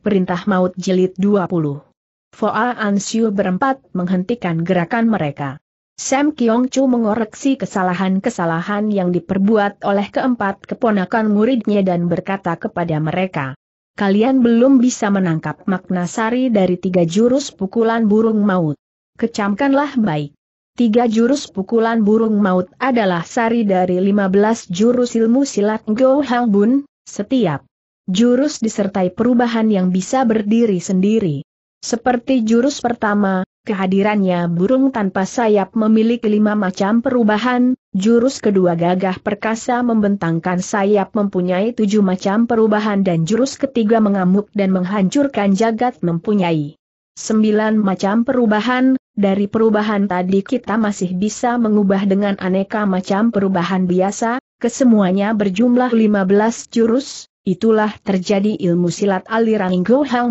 Perintah Maut Jilid 20. Foa Ansiu berempat menghentikan gerakan mereka. Sam Kiong Chu mengoreksi kesalahan-kesalahan yang diperbuat oleh keempat keponakan muridnya dan berkata kepada mereka. Kalian belum bisa menangkap makna sari dari tiga jurus pukulan burung maut. Kecamkanlah baik. Tiga jurus pukulan burung maut adalah sari dari lima belas jurus ilmu silat Go Hang Bun, setiap jurus disertai perubahan yang bisa berdiri sendiri. Seperti jurus pertama, kehadirannya burung tanpa sayap memiliki lima macam perubahan, jurus kedua gagah perkasa membentangkan sayap mempunyai tujuh macam perubahan dan jurus ketiga mengamuk dan menghancurkan jagat mempunyai sembilan macam perubahan, dari perubahan tadi kita masih bisa mengubah dengan aneka macam perubahan biasa, kesemuanya berjumlah lima belas jurus, Itulah terjadi ilmu silat aliran Go Hang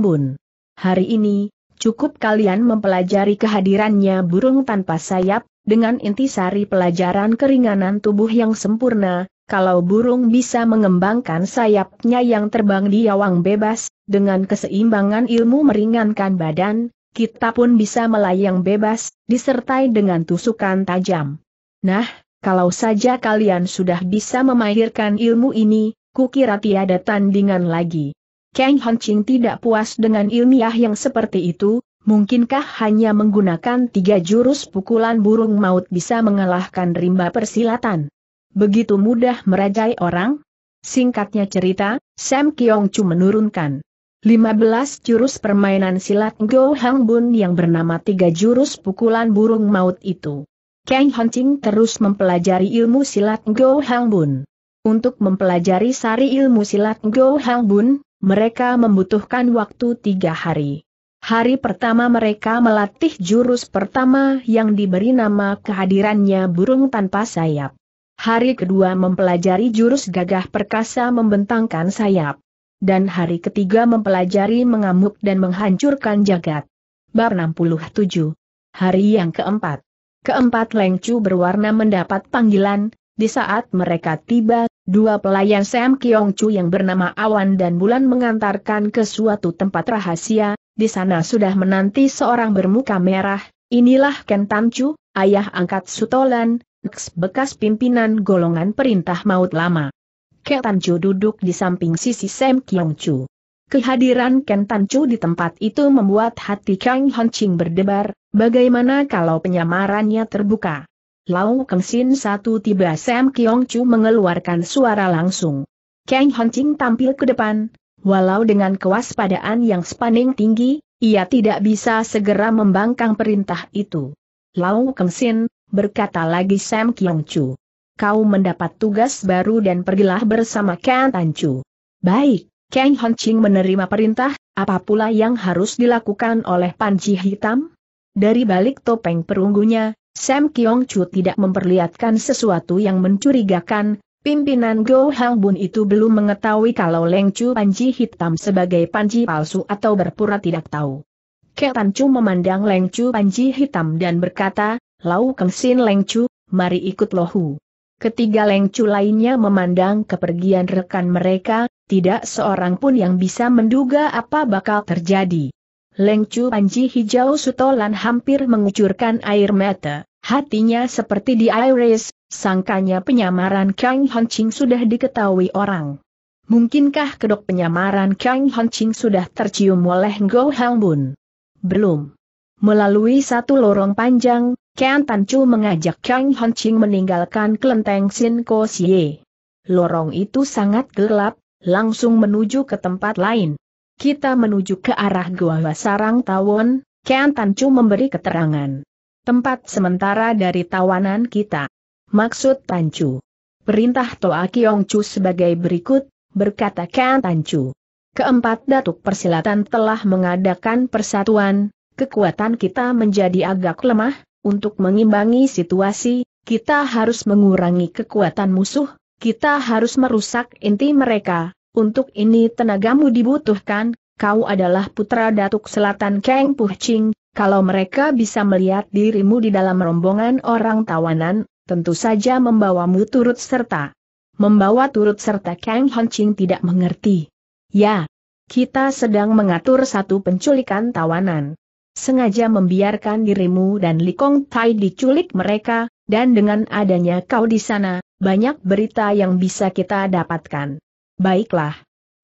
Hari ini, cukup kalian mempelajari kehadirannya burung tanpa sayap, dengan intisari pelajaran keringanan tubuh yang sempurna, kalau burung bisa mengembangkan sayapnya yang terbang di awang bebas, dengan keseimbangan ilmu meringankan badan, kita pun bisa melayang bebas, disertai dengan tusukan tajam. Nah, kalau saja kalian sudah bisa memahirkan ilmu ini, kukira tiada tandingan lagi. Kang Ching tidak puas dengan ilmiah yang seperti itu, mungkinkah hanya menggunakan tiga jurus pukulan burung maut bisa mengalahkan rimba persilatan? Begitu mudah merajai orang? Singkatnya cerita, Sam Kiong Chu menurunkan 15 jurus permainan silat Go Hang Bun yang bernama tiga jurus pukulan burung maut itu. Kang Hancing terus mempelajari ilmu silat Go Hang Bun. Untuk mempelajari sari ilmu silat Go Hang Bun, mereka membutuhkan waktu tiga hari. Hari pertama mereka melatih jurus pertama yang diberi nama kehadirannya burung tanpa sayap. Hari kedua mempelajari jurus gagah perkasa membentangkan sayap. Dan hari ketiga mempelajari mengamuk dan menghancurkan jagat. Bar 67. Hari yang keempat. Keempat Lengcu berwarna mendapat panggilan, di saat mereka tiba, Dua pelayan Sam Kiong Chu yang bernama Awan dan Bulan mengantarkan ke suatu tempat rahasia, di sana sudah menanti seorang bermuka merah, inilah Ken Tan Chu, ayah angkat Sutolan, ex bekas pimpinan golongan perintah maut lama. Ken Tan Chu duduk di samping sisi Sam Kiong Chu. Kehadiran Ken Tan Chu di tempat itu membuat hati Kang Hon Ching berdebar, bagaimana kalau penyamarannya terbuka? Lau Kengsin satu tiba Sam Kiong Chu mengeluarkan suara langsung. Kang Hancing tampil ke depan, walau dengan kewaspadaan yang sepaning tinggi, ia tidak bisa segera membangkang perintah itu. Lau Kengsin, berkata lagi Sam Kiong Chu. Kau mendapat tugas baru dan pergilah bersama Kang Tan Chu. Baik, Kang Hancing menerima perintah, apa pula yang harus dilakukan oleh Panji Hitam? Dari balik topeng perunggunya, Sam Kiong Chu tidak memperlihatkan sesuatu yang mencurigakan, pimpinan Go Hang Bun itu belum mengetahui kalau Leng Chu Panji hitam sebagai Panji palsu atau berpura tidak tahu. tan Chu memandang Leng Chu Panji hitam dan berkata, Lau Keng Sin Leng Chu, mari ikut lohu. Ketiga leng Chu lainnya memandang kepergian rekan mereka, tidak seorang pun yang bisa menduga apa bakal terjadi. Lengcu Panji Hijau Sutolan hampir mengucurkan air mata, hatinya seperti di iris, sangkanya penyamaran Kang Hancing sudah diketahui orang. Mungkinkah kedok penyamaran Kang Hancing sudah tercium oleh Ngo Helmbun? Belum. Melalui satu lorong panjang, Kian Tancu mengajak Kang Hancing meninggalkan kelenteng Sin Ko Xie. Lorong itu sangat gelap, langsung menuju ke tempat lain kita menuju ke arah gua Sarang Tawon, Kian Tancu memberi keterangan. Tempat sementara dari tawanan kita. Maksud Tancu. Perintah Toa Kiong Chu sebagai berikut, berkata Kian Tancu. Keempat datuk persilatan telah mengadakan persatuan, kekuatan kita menjadi agak lemah, untuk mengimbangi situasi, kita harus mengurangi kekuatan musuh, kita harus merusak inti mereka, untuk ini tenagamu dibutuhkan, kau adalah putra Datuk Selatan Kang Ching, kalau mereka bisa melihat dirimu di dalam rombongan orang tawanan, tentu saja membawamu turut serta. Membawa turut serta Kang Ching tidak mengerti. Ya, kita sedang mengatur satu penculikan tawanan. Sengaja membiarkan dirimu dan Li Kong Tai diculik mereka, dan dengan adanya kau di sana, banyak berita yang bisa kita dapatkan. Baiklah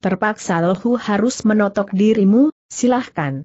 terpaksa lohu harus menotok dirimu, silahkan.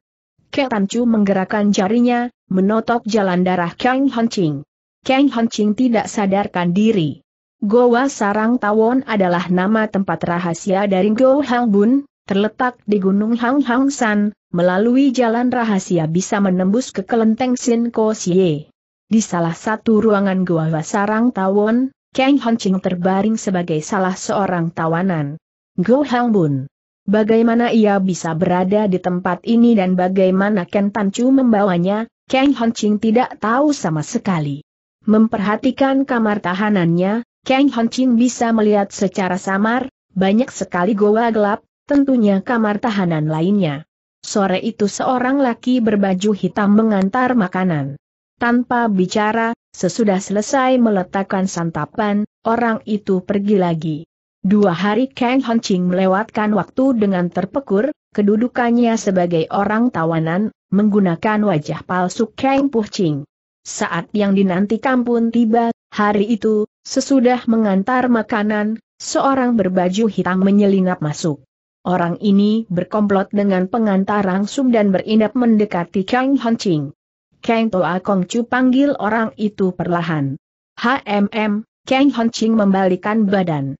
Ke Tanchu menggerakkan jarinya, menotok jalan darah Kang Hanching. Kang Hanching tidak sadarkan diri. Goa Sarang Tawon adalah nama tempat rahasia dari Go Hang Bun, terletak di Gunung Hang Hang San, melalui jalan rahasia bisa menembus ke kelenteng Sin Ko Xie. Di salah satu ruangan Goa Sarang Tawon, Kang Hanching terbaring sebagai salah seorang tawanan. Go Hang Bun. Bagaimana ia bisa berada di tempat ini dan bagaimana Ken Tan Chu membawanya, Kang Hong Ching tidak tahu sama sekali. Memperhatikan kamar tahanannya, Kang Hong Ching bisa melihat secara samar, banyak sekali goa gelap, tentunya kamar tahanan lainnya. Sore itu seorang laki berbaju hitam mengantar makanan. Tanpa bicara, sesudah selesai meletakkan santapan, orang itu pergi lagi. Dua hari Kang Ching melewatkan waktu dengan terpekur, kedudukannya sebagai orang tawanan, menggunakan wajah palsu Kang Ching. Saat yang dinanti pun tiba, hari itu, sesudah mengantar makanan, seorang berbaju hitam menyelinap masuk. Orang ini berkomplot dengan pengantar langsung dan berindap mendekati Kang Ching. Kang Toa Chu panggil orang itu perlahan. HMM, Kang Ching membalikan badan.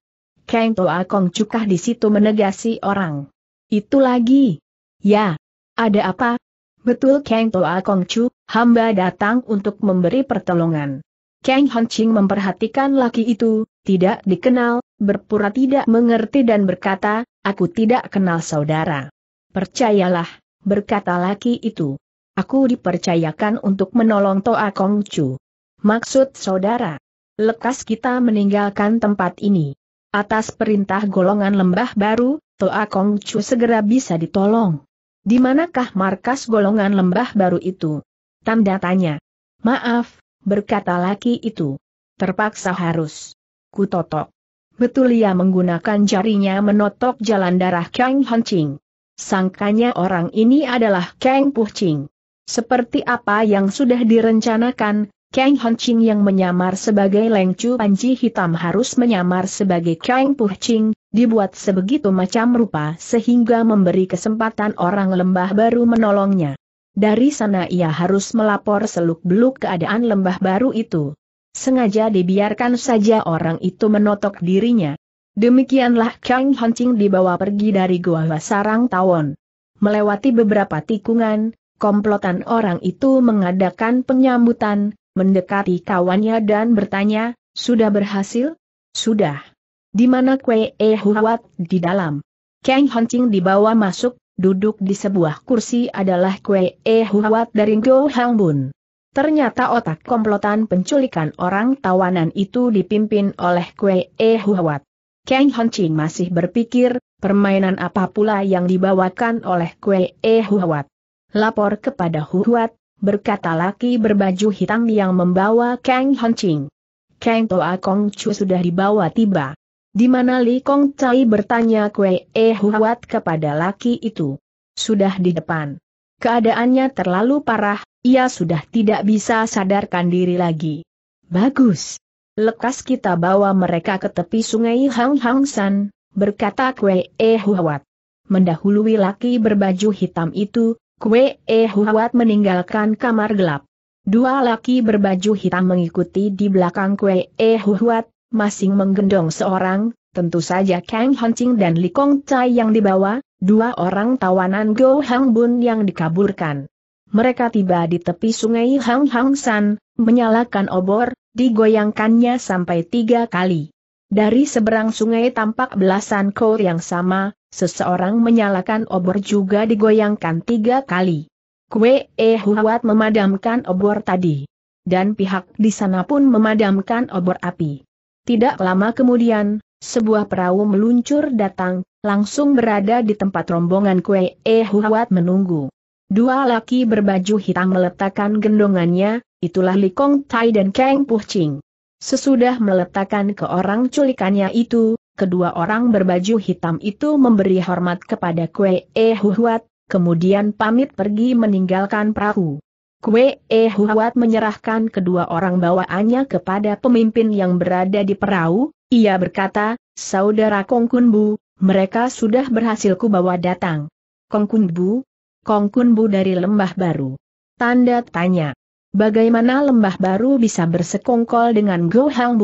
Kang Toa Kong Cukah di situ menegasi orang. Itu lagi. Ya. Ada apa? Betul Kang Toa Kong Chu, hamba datang untuk memberi pertolongan. Kang Hon Ching memperhatikan laki itu, tidak dikenal, berpura tidak mengerti dan berkata, aku tidak kenal saudara. Percayalah, berkata laki itu. Aku dipercayakan untuk menolong Toa Kong Chu. Maksud saudara, lekas kita meninggalkan tempat ini. Atas perintah golongan lembah baru, Toa Kong Chu segera bisa ditolong. Di manakah markas golongan lembah baru itu? Tanda tanya. Maaf, berkata laki itu. Terpaksa harus. Kutotok. Betul ia menggunakan jarinya menotok jalan darah Kang Hancing. Sangkanya orang ini adalah Kang Puching. Seperti apa yang sudah direncanakan, Kang Ching yang menyamar sebagai Leng Chu Panji Hitam harus menyamar sebagai Kang Ching, dibuat sebegitu macam rupa sehingga memberi kesempatan orang lembah baru menolongnya. Dari sana ia harus melapor seluk-beluk keadaan lembah baru itu. Sengaja dibiarkan saja orang itu menotok dirinya. Demikianlah Kang Hon Ching dibawa pergi dari Gua Sarang Tawon. Melewati beberapa tikungan, komplotan orang itu mengadakan penyambutan, mendekati kawannya dan bertanya, sudah berhasil? Sudah. Di mana Kue E Huat di dalam? Kang Honcing dibawa masuk, duduk di sebuah kursi adalah Kue E Huat dari Go Hang Bun. Ternyata otak komplotan penculikan orang tawanan itu dipimpin oleh Kue E Huat. Kang Honcing masih berpikir, permainan apa pula yang dibawakan oleh Kue E Huat. Lapor kepada Huat, berkata laki berbaju hitam yang membawa Kang Hancing. Kang Toa Kong Chu sudah dibawa tiba. Di mana Li Kong Chai bertanya Kue E Huat kepada laki itu. Sudah di depan. Keadaannya terlalu parah, ia sudah tidak bisa sadarkan diri lagi. Bagus. Lekas kita bawa mereka ke tepi sungai Hang Hang San, berkata Kue E Huat. Mendahului laki berbaju hitam itu, Kue Eh Huat meninggalkan kamar gelap. Dua laki berbaju hitam mengikuti di belakang Kue Eh Huat, masing menggendong seorang, tentu saja Kang Hancing dan Li Kong Chai yang dibawa, dua orang tawanan Go Hang Bun yang dikaburkan. Mereka tiba di tepi sungai Hang Hang San, menyalakan obor, digoyangkannya sampai tiga kali. Dari seberang sungai tampak belasan kor yang sama, Seseorang menyalakan obor juga digoyangkan tiga kali. Kue E huwat memadamkan obor tadi. Dan pihak di sana pun memadamkan obor api. Tidak lama kemudian, sebuah perahu meluncur datang, langsung berada di tempat rombongan Kue E huwat menunggu. Dua laki berbaju hitam meletakkan gendongannya, itulah Likong Tai dan Kang Puching. Sesudah meletakkan ke orang culikannya itu, kedua orang berbaju hitam itu memberi hormat kepada Kue E Huhuat, kemudian pamit pergi meninggalkan perahu. Kue E Huhuat menyerahkan kedua orang bawaannya kepada pemimpin yang berada di perahu, ia berkata, Saudara Kongkunbu, mereka sudah berhasil kubawa datang. Kongkunbu? Kongkunbu dari lembah baru. Tanda tanya. Bagaimana lembah baru bisa bersekongkol dengan Go Hang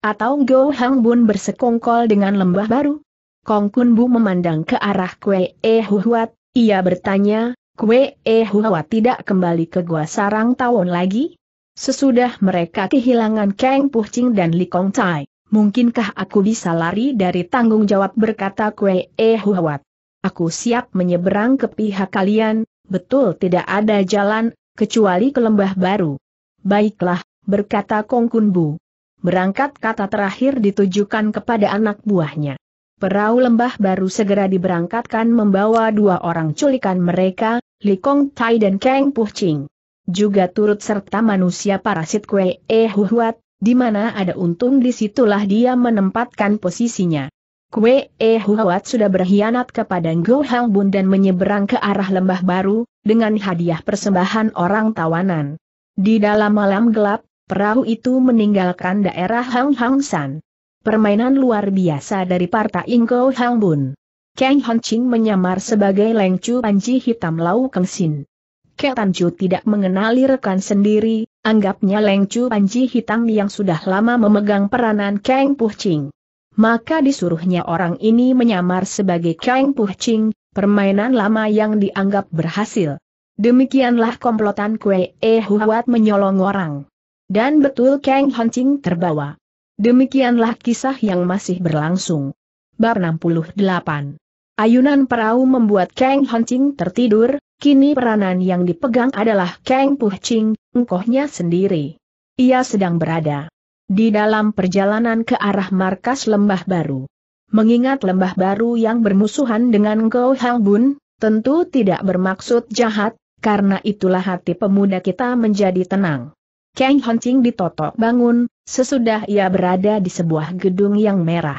atau Go Hang Bun bersekongkol dengan lembah baru? Kong Kun Bu memandang ke arah Kue E Huat, ia bertanya, Kue E Huat tidak kembali ke Gua Sarang Tawon lagi? Sesudah mereka kehilangan Kang Puching dan Li Kong Tai, mungkinkah aku bisa lari dari tanggung jawab berkata Kue E Huat? Aku siap menyeberang ke pihak kalian, betul tidak ada jalan, kecuali ke lembah baru. Baiklah, berkata Kong Kun Bu berangkat kata terakhir ditujukan kepada anak buahnya. Perahu lembah baru segera diberangkatkan membawa dua orang culikan mereka, Li Kong Tai dan Kang Puh Ching. Juga turut serta manusia parasit Kue E Huat, di mana ada untung disitulah dia menempatkan posisinya. Kue E Huat sudah berkhianat kepada Ngo Hang Bun dan menyeberang ke arah lembah baru, dengan hadiah persembahan orang tawanan. Di dalam malam gelap, perahu itu meninggalkan daerah Hang Hang San. Permainan luar biasa dari Partai Ingo Hang Bun. Kang Hong Ching menyamar sebagai Lengcu Panji Hitam Lau Keng Sin. Kek Tanju tidak mengenali rekan sendiri, anggapnya Lengcu Panji Hitam yang sudah lama memegang peranan Kang Puh Ching. Maka disuruhnya orang ini menyamar sebagai Kang Puh Ching, permainan lama yang dianggap berhasil. Demikianlah komplotan Kue E Huat menyolong orang. Dan betul Kang Hancing terbawa. Demikianlah kisah yang masih berlangsung. Bar 68 Ayunan perahu membuat Kang Hancing tertidur, kini peranan yang dipegang adalah Kang Puching, engkohnya sendiri. Ia sedang berada di dalam perjalanan ke arah markas lembah baru. Mengingat lembah baru yang bermusuhan dengan Gou Hang Bun, tentu tidak bermaksud jahat, karena itulah hati pemuda kita menjadi tenang. Kang Hunting ditotok bangun, sesudah ia berada di sebuah gedung yang merah.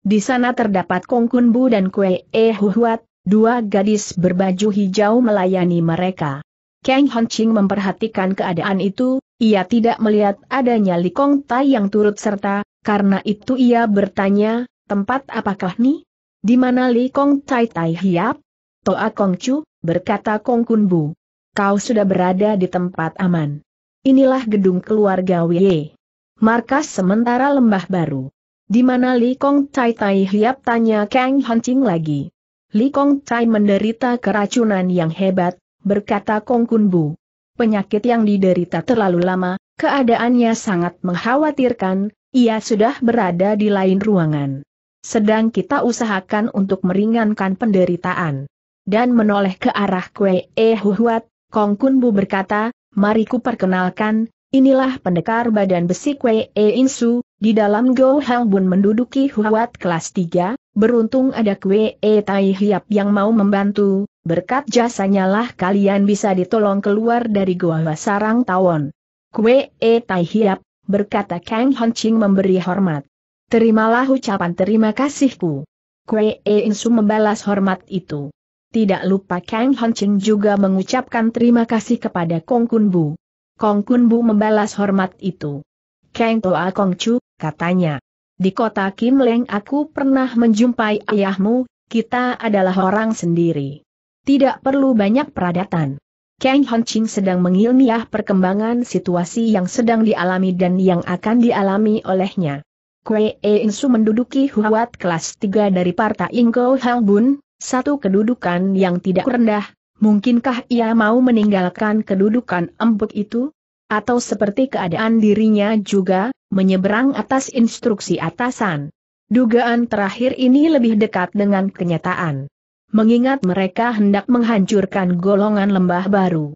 Di sana terdapat Kong Kun Bu dan Kue E Huat, dua gadis berbaju hijau melayani mereka. Kang Hunting memperhatikan keadaan itu, ia tidak melihat adanya Li Kong Tai yang turut serta, karena itu ia bertanya, tempat apakah ni? Di mana Li Kong Tai Tai hiap? Toa Kong Chu, berkata Kong Kun Bu. Kau sudah berada di tempat aman. Inilah gedung keluarga Wei. Markas sementara lembah baru. Di mana Li Kong Tai Tai Hiap tanya Kang Hancing lagi. Li Kong Tai menderita keracunan yang hebat, berkata Kong Kun Bu. Penyakit yang diderita terlalu lama, keadaannya sangat mengkhawatirkan, ia sudah berada di lain ruangan. Sedang kita usahakan untuk meringankan penderitaan. Dan menoleh ke arah Kue Eh Huat, Kong Kun Bu berkata, mari ku perkenalkan, inilah pendekar badan besi Kwe E Insu, di dalam Go Hang Bun menduduki Huat kelas 3, beruntung ada Kwe E Tai Hiap yang mau membantu, berkat jasanya lah kalian bisa ditolong keluar dari Goa Sarang Tawon. Kwe E Tai Hiap, berkata Kang Hon Ching memberi hormat. Terimalah ucapan terima kasihku. Kwe E Insu membalas hormat itu. Tidak lupa Kang Hongqing juga mengucapkan terima kasih kepada Kong Kun Bu. Kong Kun Bu membalas hormat itu. Kang Toa Kong Chu, katanya. Di kota Kim Leng aku pernah menjumpai ayahmu, kita adalah orang sendiri. Tidak perlu banyak peradatan. Kang Hongqing sedang mengilmiah perkembangan situasi yang sedang dialami dan yang akan dialami olehnya. Kue Insu menduduki huwat kelas 3 dari Partai Ingo Bun satu kedudukan yang tidak rendah, mungkinkah ia mau meninggalkan kedudukan empuk itu? Atau seperti keadaan dirinya juga, menyeberang atas instruksi atasan. Dugaan terakhir ini lebih dekat dengan kenyataan. Mengingat mereka hendak menghancurkan golongan lembah baru.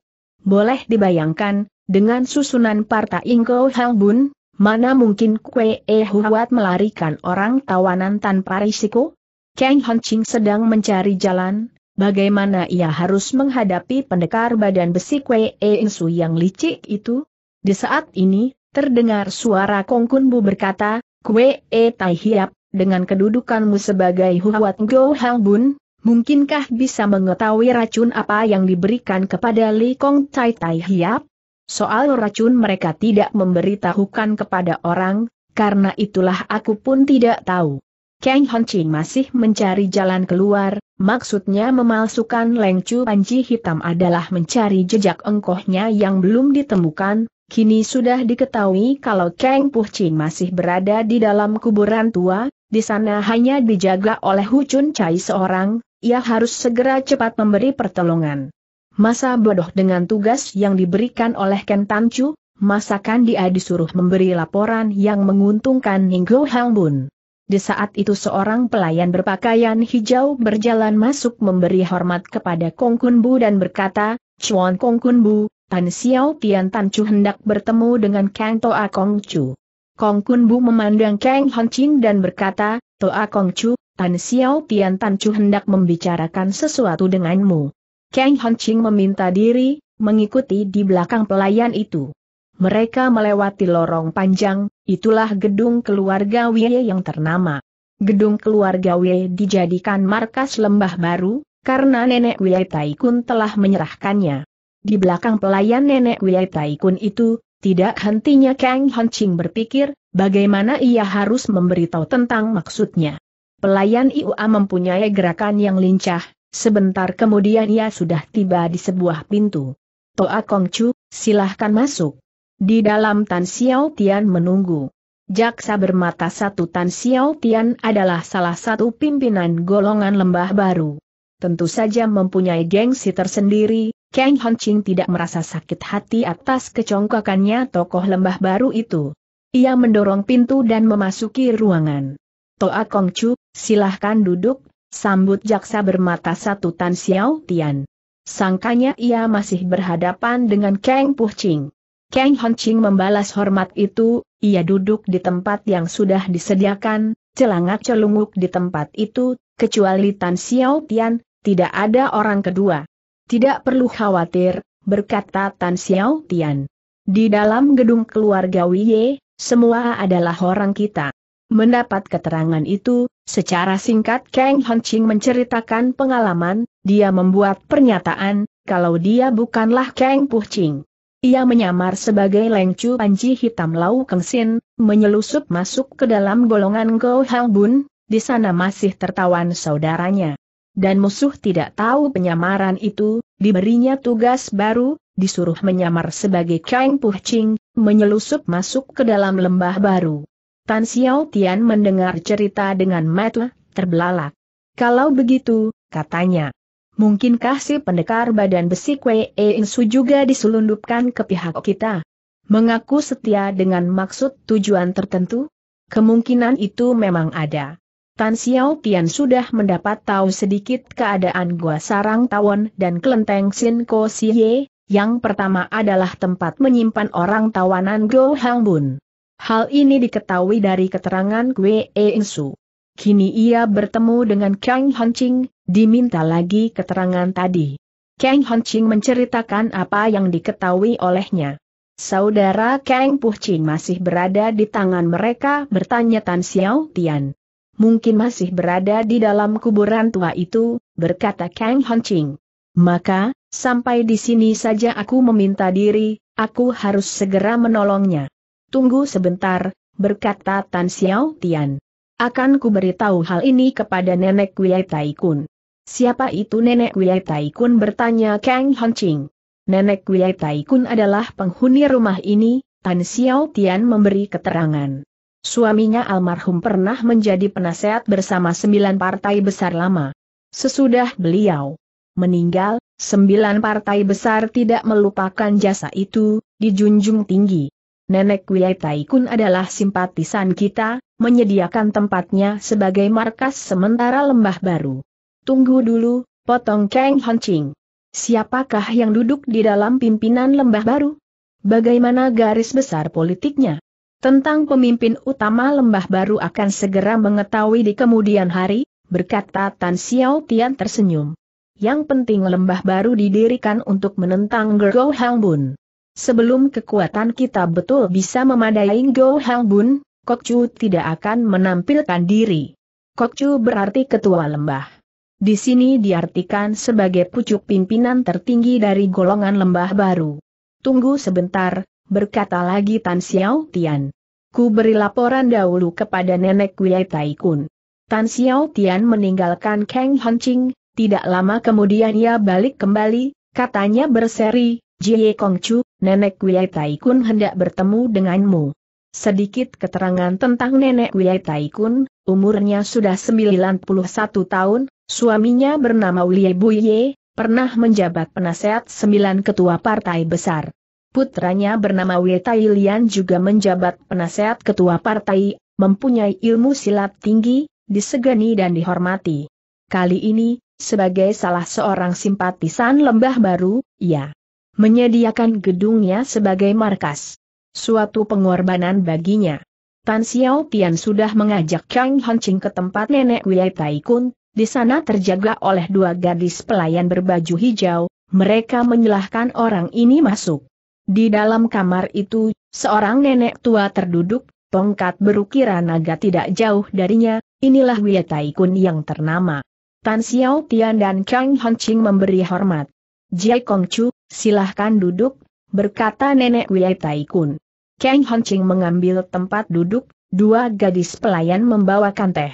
Boleh dibayangkan, dengan susunan partai Ingko Bun, mana mungkin Kue Huat melarikan orang tawanan tanpa risiko? Kang Hanching sedang mencari jalan, bagaimana ia harus menghadapi pendekar badan besi Kwe Insu yang licik itu? Di saat ini, terdengar suara Kong Kun Bu berkata, Kwe E Tai Hiap, dengan kedudukanmu sebagai Huat Go Hang Bun, mungkinkah bisa mengetahui racun apa yang diberikan kepada Li Kong Tai Tai Hiap? Soal racun mereka tidak memberitahukan kepada orang, karena itulah aku pun tidak tahu. Kang Honqing masih mencari jalan keluar, maksudnya memalsukan Leng Chu panji hitam adalah mencari jejak engkohnya yang belum ditemukan, kini sudah diketahui kalau Kang Puching masih berada di dalam kuburan tua, di sana hanya dijaga oleh Chun Cai seorang, ia harus segera cepat memberi pertolongan. Masa bodoh dengan tugas yang diberikan oleh Ken Tan Chu, masakan dia disuruh memberi laporan yang menguntungkan Ninggo bun. Di saat itu seorang pelayan berpakaian hijau berjalan masuk memberi hormat kepada Kong Kun Bu dan berkata, Chuan Kong Kun Bu, Tan Xiao Tian Tan Chu hendak bertemu dengan Kang Toa Kong Chu. Kong Kun Bu memandang Kang Hon Chin dan berkata, Toa Kong Chu, Tan Xiao Tian Tan Chu hendak membicarakan sesuatu denganmu. Kang Hon Chin meminta diri, mengikuti di belakang pelayan itu. Mereka melewati lorong panjang, itulah gedung keluarga Wei yang ternama. Gedung keluarga Wei dijadikan markas lembah baru, karena nenek Wei Taikun telah menyerahkannya. Di belakang pelayan nenek Wei Taikun itu, tidak hentinya Kang Hanching berpikir, bagaimana ia harus memberitahu tentang maksudnya. Pelayan IUA mempunyai gerakan yang lincah, Sebentar kemudian ia sudah tiba di sebuah pintu. Toa Kongcu, silahkan masuk. Di dalam Tan Xiao Tian menunggu. Jaksa bermata satu Tan Xiao Tian adalah salah satu pimpinan golongan lembah baru. Tentu saja mempunyai gengsi tersendiri, Kang Hanching tidak merasa sakit hati atas kecongkakannya tokoh lembah baru itu. Ia mendorong pintu dan memasuki ruangan. Toa Chu, silahkan duduk, sambut jaksa bermata satu Tan Xiao Tian. Sangkanya ia masih berhadapan dengan Kang Puching. Kang Honching membalas hormat itu, ia duduk di tempat yang sudah disediakan, celangak celunguk di tempat itu, kecuali Tan Xiao Tian, tidak ada orang kedua. Tidak perlu khawatir, berkata Tan Xiao Tian. Di dalam gedung keluarga Wiye, semua adalah orang kita. Mendapat keterangan itu, secara singkat Kang Honching menceritakan pengalaman, dia membuat pernyataan, kalau dia bukanlah Kang Puching. Ia menyamar sebagai Lengcu Panji Hitam Lau Kengsin, menyelusup masuk ke dalam golongan Go Hang Bun, di sana masih tertawan saudaranya. Dan musuh tidak tahu penyamaran itu, diberinya tugas baru, disuruh menyamar sebagai Puh ching, menyelusup masuk ke dalam lembah baru. Tan Xiao Tian mendengar cerita dengan mata terbelalak. Kalau begitu, katanya, Mungkin kasih pendekar badan besi Kwe Insu juga diselundupkan ke pihak kita? Mengaku setia dengan maksud tujuan tertentu? Kemungkinan itu memang ada. Tan Xiao Pian sudah mendapat tahu sedikit keadaan Gua Sarang Tawon dan Kelenteng Sin Ko Siye, yang pertama adalah tempat menyimpan orang tawanan Go Hang Bun. Hal ini diketahui dari keterangan Kwe Insu. Kini ia bertemu dengan Kang Hanching, Diminta lagi keterangan tadi. Kang Honching menceritakan apa yang diketahui olehnya. Saudara Kang Puching masih berada di tangan mereka bertanya Tan Xiao Tian. Mungkin masih berada di dalam kuburan tua itu, berkata Kang Honching. Maka, sampai di sini saja aku meminta diri, aku harus segera menolongnya. Tunggu sebentar, berkata Tan Xiao Tian. Akan ku beritahu hal ini kepada nenek Wiai Taikun. Siapa itu nenek Wiyai Taikun bertanya Kang Hancing. Nenek Wiyai Taikun adalah penghuni rumah ini, Tan Xiao Tian memberi keterangan. Suaminya almarhum pernah menjadi penasehat bersama sembilan partai besar lama. Sesudah beliau meninggal, sembilan partai besar tidak melupakan jasa itu, dijunjung tinggi. Nenek Wiyai Taikun adalah simpatisan kita, menyediakan tempatnya sebagai markas sementara lembah baru. Tunggu dulu, potong Kang Hancing. Siapakah yang duduk di dalam pimpinan lembah baru? Bagaimana garis besar politiknya? Tentang pemimpin utama lembah baru akan segera mengetahui di kemudian hari, berkata Tan Xiao Tian tersenyum. Yang penting lembah baru didirikan untuk menentang Go Hang Bun. Sebelum kekuatan kita betul bisa memadai Go Hang Bun, Chu tidak akan menampilkan diri. Kok Chu berarti ketua lembah. Di sini diartikan sebagai pucuk pimpinan tertinggi dari golongan lembah baru. Tunggu sebentar, berkata lagi Tan Xiao Tian. Ku beri laporan dahulu kepada nenek Wei Taikun. Tan Xiao Tian meninggalkan Kang Hancing, tidak lama kemudian ia balik kembali, katanya berseri, Jie Chu, nenek Wei Taikun hendak bertemu denganmu. Sedikit keterangan tentang nenek Wei Taikun, umurnya sudah 91 tahun, Suaminya bernama Ulie Buye, pernah menjabat penasehat sembilan ketua partai besar. Putranya bernama Wei Tai juga menjabat penasehat ketua partai, mempunyai ilmu silat tinggi, disegani dan dihormati. Kali ini, sebagai salah seorang simpatisan lembah baru, ia menyediakan gedungnya sebagai markas. Suatu pengorbanan baginya. Tan Xiao Tian sudah mengajak Kang Hanching ke tempat nenek Wei Tai di sana terjaga oleh dua gadis pelayan berbaju hijau, mereka menyilahkan orang ini masuk. Di dalam kamar itu, seorang nenek tua terduduk, tongkat berukiran naga tidak jauh darinya, inilah Wia Taikun yang ternama. Tan Xiao Tian dan Kang Hon Ching memberi hormat. Jai Kong Chu, silahkan duduk, berkata nenek Wia Taikun. Kang Hon Ching mengambil tempat duduk, dua gadis pelayan membawakan teh.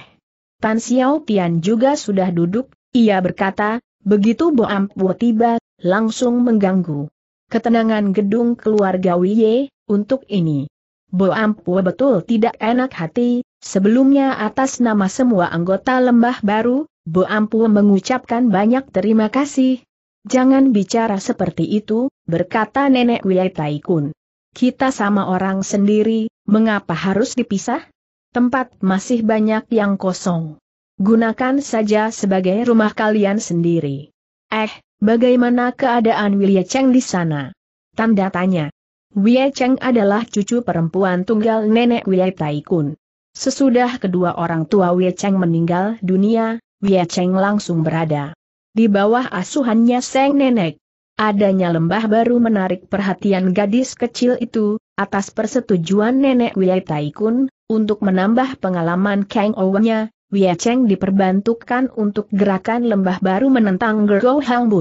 Tan Xiao Tian juga sudah duduk, ia berkata, begitu Bo Ampuo tiba, langsung mengganggu ketenangan gedung keluarga Wiye, untuk ini. Bo Ampuo betul tidak enak hati, sebelumnya atas nama semua anggota lembah baru, Bo Ampuo mengucapkan banyak terima kasih. Jangan bicara seperti itu, berkata nenek Wiye Taikun. Kita sama orang sendiri, mengapa harus dipisah? tempat masih banyak yang kosong. Gunakan saja sebagai rumah kalian sendiri. Eh, bagaimana keadaan Wia Cheng di sana? Tanda tanya. Wia Cheng adalah cucu perempuan tunggal nenek Wia Taikun. Sesudah kedua orang tua Wia Cheng meninggal dunia, Wia Cheng langsung berada di bawah asuhannya Seng Nenek. Adanya lembah baru menarik perhatian gadis kecil itu, atas persetujuan nenek Wia Taikun, untuk menambah pengalaman Kang owen Wei Cheng diperbantukan untuk gerakan lembah baru menentang Gergo Hang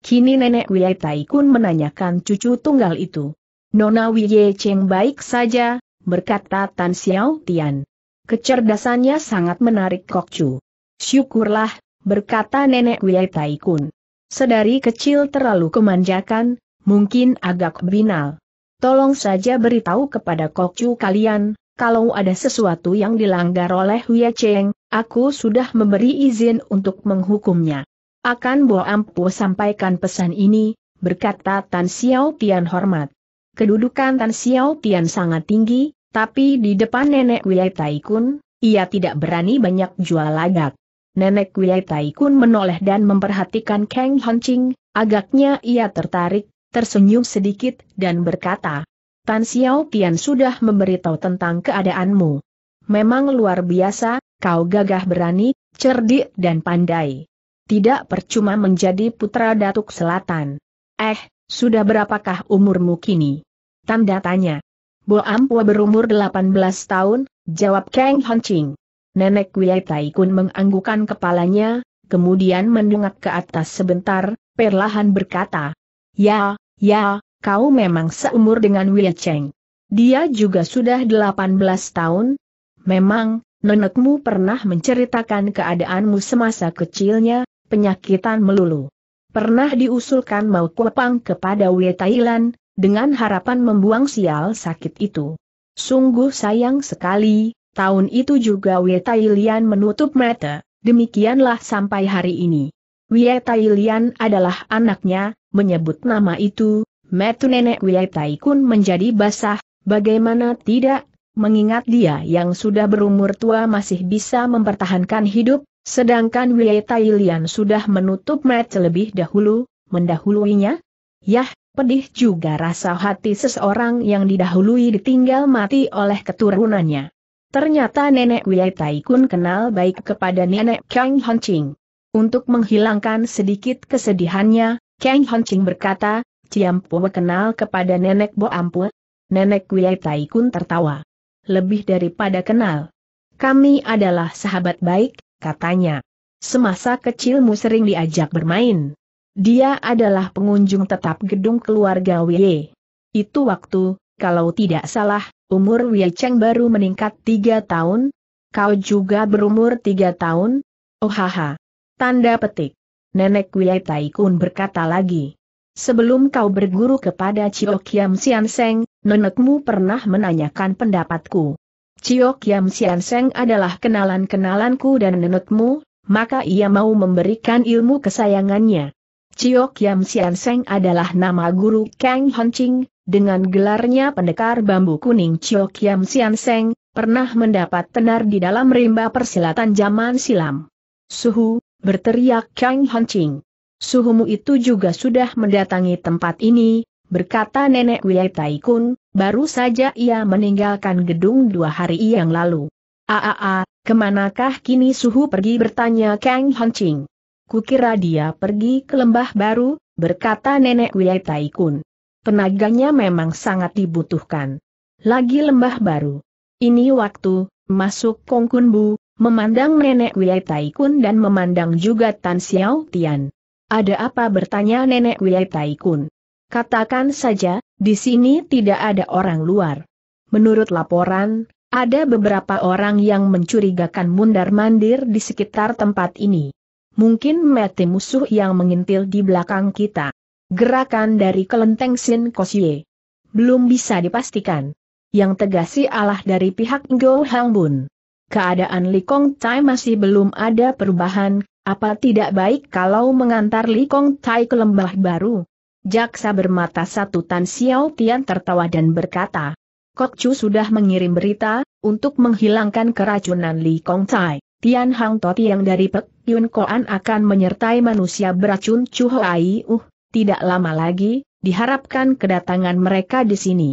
Kini nenek Wei Taikun menanyakan cucu tunggal itu. Nona Wei Cheng baik saja, berkata Tan Xiao Tian. Kecerdasannya sangat menarik Kok Chu. Syukurlah, berkata nenek Wei Taikun. Sedari kecil terlalu kemanjakan, mungkin agak binal. Tolong saja beritahu kepada Kokcu kalian, kalau ada sesuatu yang dilanggar oleh Huya Cheng, aku sudah memberi izin untuk menghukumnya. Akan Bo Ampu sampaikan pesan ini, berkata Tan Xiao Tian hormat. Kedudukan Tan Xiao Tian sangat tinggi, tapi di depan nenek Wilai Taikun, ia tidak berani banyak jual lagak. Nenek Wilai Taikun menoleh dan memperhatikan Kang Honching, agaknya ia tertarik, tersenyum sedikit dan berkata, Tan Xiao Tian sudah memberitahu tentang keadaanmu. Memang luar biasa, kau gagah berani, cerdik dan pandai. Tidak percuma menjadi putra Datuk Selatan. Eh, sudah berapakah umurmu kini? Tanda tanya. Bo Ampua berumur 18 tahun, jawab Kang Ching. Nenek Wei Kun menganggukan kepalanya, kemudian mendungak ke atas sebentar, perlahan berkata. Ya, ya, kau memang seumur dengan Wei Cheng. Dia juga sudah 18 tahun. Memang, nenekmu pernah menceritakan keadaanmu semasa kecilnya, penyakitan melulu. Pernah diusulkan mau kuepang kepada Wei Thailand, dengan harapan membuang sial sakit itu. Sungguh sayang sekali, tahun itu juga Wei Thailand menutup mata, demikianlah sampai hari ini. Wei Thailand adalah anaknya, menyebut nama itu, metu nenek Wiyai Taikun menjadi basah, bagaimana tidak, mengingat dia yang sudah berumur tua masih bisa mempertahankan hidup, sedangkan Wiyai Tailian sudah menutup mata lebih dahulu, mendahuluinya? Yah, pedih juga rasa hati seseorang yang didahului ditinggal mati oleh keturunannya. Ternyata nenek Wiyai Taikun kenal baik kepada nenek Kang Honching. Untuk menghilangkan sedikit kesedihannya, Kang Honching berkata, Ciam kenal kepada nenek Bo Ampue. Nenek Wiai Tai tertawa. Lebih daripada kenal. Kami adalah sahabat baik, katanya. Semasa kecilmu sering diajak bermain. Dia adalah pengunjung tetap gedung keluarga Wiye. Itu waktu, kalau tidak salah, umur Wiye Cheng baru meningkat tiga tahun. Kau juga berumur tiga tahun? Oh haha. Tanda petik. Nenek Wiye Taikun berkata lagi. Sebelum kau berguru kepada Chio Kiam Sian Seng, nenekmu pernah menanyakan pendapatku. Chio Kiam Sian Seng adalah kenalan-kenalanku dan nenekmu, maka ia mau memberikan ilmu kesayangannya. Chio Kiam Sian Seng adalah nama guru Kang Hon Ching, dengan gelarnya pendekar bambu kuning Chio Kiam Sian Seng, pernah mendapat tenar di dalam rimba persilatan zaman silam. Suhu, berteriak Kang Hon Ching suhumu itu juga sudah mendatangi tempat ini, berkata nenek Wiyai Taikun, baru saja ia meninggalkan gedung dua hari yang lalu. Aa, kemanakah kini suhu pergi bertanya Kang Hancing. Kukira dia pergi ke lembah baru, berkata nenek Wiyai Taikun. Tenaganya memang sangat dibutuhkan. Lagi lembah baru. Ini waktu, masuk Kongkunbu, memandang nenek Wiyai Taikun dan memandang juga Tan Xiao Tian. Ada apa bertanya nenek Wiyai Taikun? Katakan saja, di sini tidak ada orang luar. Menurut laporan, ada beberapa orang yang mencurigakan mundar-mandir di sekitar tempat ini. Mungkin mete musuh yang mengintil di belakang kita. Gerakan dari kelenteng Sin Kosye. Belum bisa dipastikan. Yang tegasi Allah dari pihak Ngo Hangbun. Keadaan Likong Tai masih belum ada perubahan, apa tidak baik kalau mengantar Li Kong Tai ke lembah baru? Jaksa bermata satu Tan Xiao Tian tertawa dan berkata, Kok Chu sudah mengirim berita, untuk menghilangkan keracunan Li Kong Tai. Tian Hang Toti yang dari Pek Yun Koan akan menyertai manusia beracun Chu Hoai Uh, tidak lama lagi, diharapkan kedatangan mereka di sini.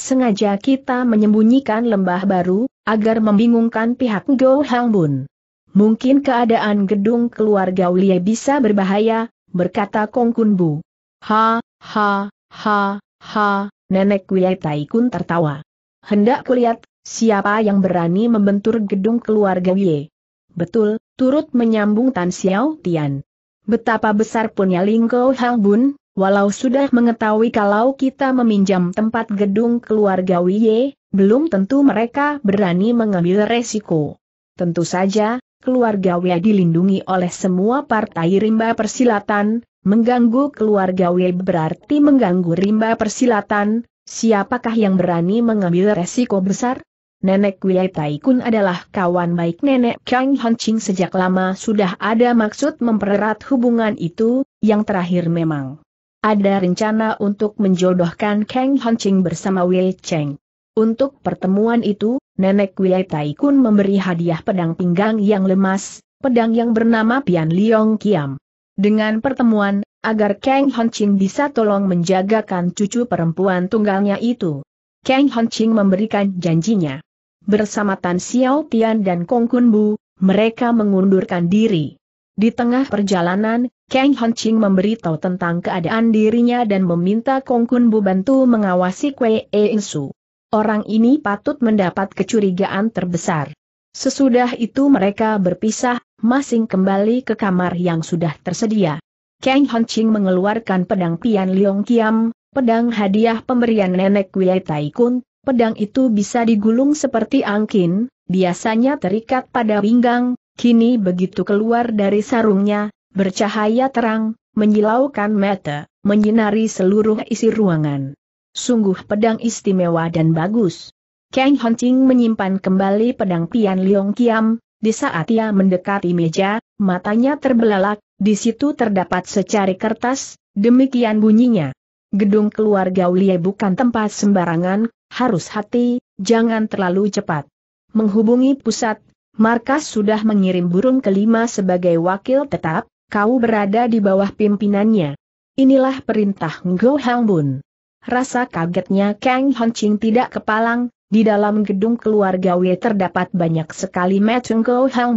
Sengaja kita menyembunyikan lembah baru, agar membingungkan pihak Go Hang Bun. Mungkin keadaan gedung keluarga Ulie bisa berbahaya, berkata Kong Kun Bu. Ha, ha, ha, ha, nenek Tai Taikun tertawa. Hendak kulihat, siapa yang berani membentur gedung keluarga Ulie? Betul, turut menyambung Tan Xiao Tian. Betapa besar punya Lingko Hang Bun, walau sudah mengetahui kalau kita meminjam tempat gedung keluarga Wiye, belum tentu mereka berani mengambil resiko. Tentu saja, keluarga Wei dilindungi oleh semua partai rimba persilatan, mengganggu keluarga Wei berarti mengganggu rimba persilatan, siapakah yang berani mengambil resiko besar? Nenek Wiyai Taikun adalah kawan baik Nenek Kang Hancing sejak lama sudah ada maksud mempererat hubungan itu, yang terakhir memang. Ada rencana untuk menjodohkan Kang Hancing bersama Wei Cheng. Untuk pertemuan itu, Nenek Wei Taikun memberi hadiah pedang pinggang yang lemas, pedang yang bernama Pian Liong Kiam. Dengan pertemuan, agar Kang Hon Ching bisa tolong menjagakan cucu perempuan tunggalnya itu. Kang Hon Ching memberikan janjinya. Bersama Tan Xiao Tian dan Kong Kun Bu, mereka mengundurkan diri. Di tengah perjalanan, Kang Hon Ching memberitahu tentang keadaan dirinya dan meminta Kong Kun Bu bantu mengawasi Kwe Su orang ini patut mendapat kecurigaan terbesar. Sesudah itu mereka berpisah, masing kembali ke kamar yang sudah tersedia. Kang Hanching mengeluarkan pedang Pian Liong Kiam, pedang hadiah pemberian nenek Wei Tai Kun, pedang itu bisa digulung seperti angkin, biasanya terikat pada pinggang, kini begitu keluar dari sarungnya, bercahaya terang, menyilaukan mata, menyinari seluruh isi ruangan. Sungguh pedang istimewa dan bagus. Kang Hunting menyimpan kembali pedang Pian Liong Kiam, di saat ia mendekati meja, matanya terbelalak, di situ terdapat secari kertas, demikian bunyinya. Gedung keluarga Ulie bukan tempat sembarangan, harus hati, jangan terlalu cepat. Menghubungi pusat, markas sudah mengirim burung kelima sebagai wakil tetap, kau berada di bawah pimpinannya. Inilah perintah Ngo Hang Bun. Rasa kagetnya Kang Honching tidak kepalang, di dalam gedung keluarga Wei terdapat banyak sekali Metungko Hang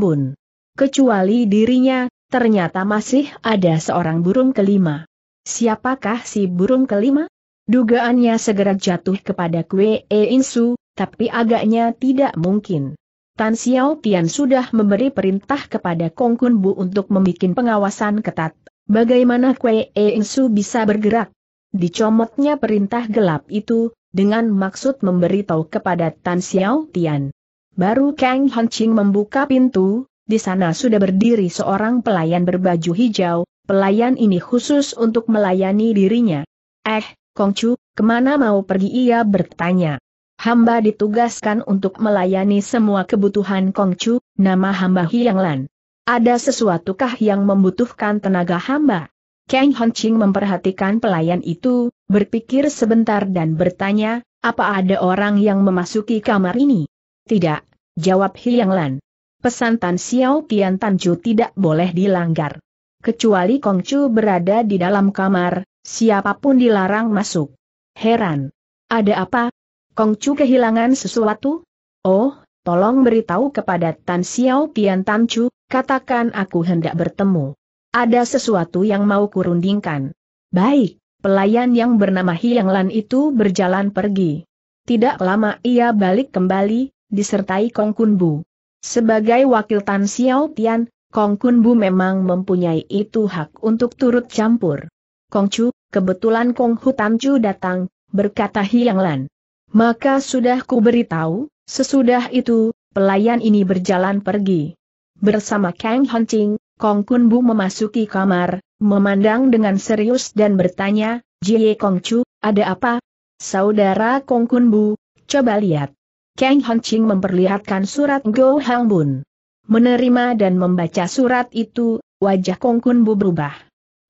Kecuali dirinya, ternyata masih ada seorang burung kelima. Siapakah si burung kelima? Dugaannya segera jatuh kepada Kue E Insu, tapi agaknya tidak mungkin. Tan Xiao Tian sudah memberi perintah kepada Kong Kun Bu untuk membuat pengawasan ketat. Bagaimana Kue E Insu bisa bergerak? dicomotnya perintah gelap itu, dengan maksud memberitahu kepada Tan Xiao Tian. Baru Kang Ching membuka pintu, di sana sudah berdiri seorang pelayan berbaju hijau, pelayan ini khusus untuk melayani dirinya. Eh, Kong Chu, kemana mau pergi ia bertanya. Hamba ditugaskan untuk melayani semua kebutuhan Kong Chu, nama hamba Lan. Ada sesuatukah yang membutuhkan tenaga hamba? Kang Honching memperhatikan pelayan itu, berpikir sebentar dan bertanya, apa ada orang yang memasuki kamar ini? Tidak, jawab Hiang Lan. Pesan Tan Xiao Tian Tan Chu tidak boleh dilanggar. Kecuali Kong Chu berada di dalam kamar, siapapun dilarang masuk. Heran. Ada apa? Kong Chu kehilangan sesuatu? Oh, tolong beritahu kepada Tan Xiao Tian Tan Chu, katakan aku hendak bertemu. Ada sesuatu yang mau kurundingkan. Baik, pelayan yang bernama Hiang Lan itu berjalan pergi. Tidak lama ia balik kembali, disertai Kong Kun Bu. Sebagai wakil Tan Xiao Tian, Kong Kun Bu memang mempunyai itu hak untuk turut campur. Kong Chu, kebetulan Kong Hu Tan Chu datang, berkata Hiang Lan. Maka sudah ku beritahu, sesudah itu, pelayan ini berjalan pergi. Bersama Kang Hancing, Kong Kun Bu memasuki kamar, memandang dengan serius dan bertanya, Jie Kong Chu, ada apa? Saudara Kong Kun Bu, coba lihat. Kang Hong Ching memperlihatkan surat Go Hang Bun. Menerima dan membaca surat itu, wajah Kong Kun Bu berubah.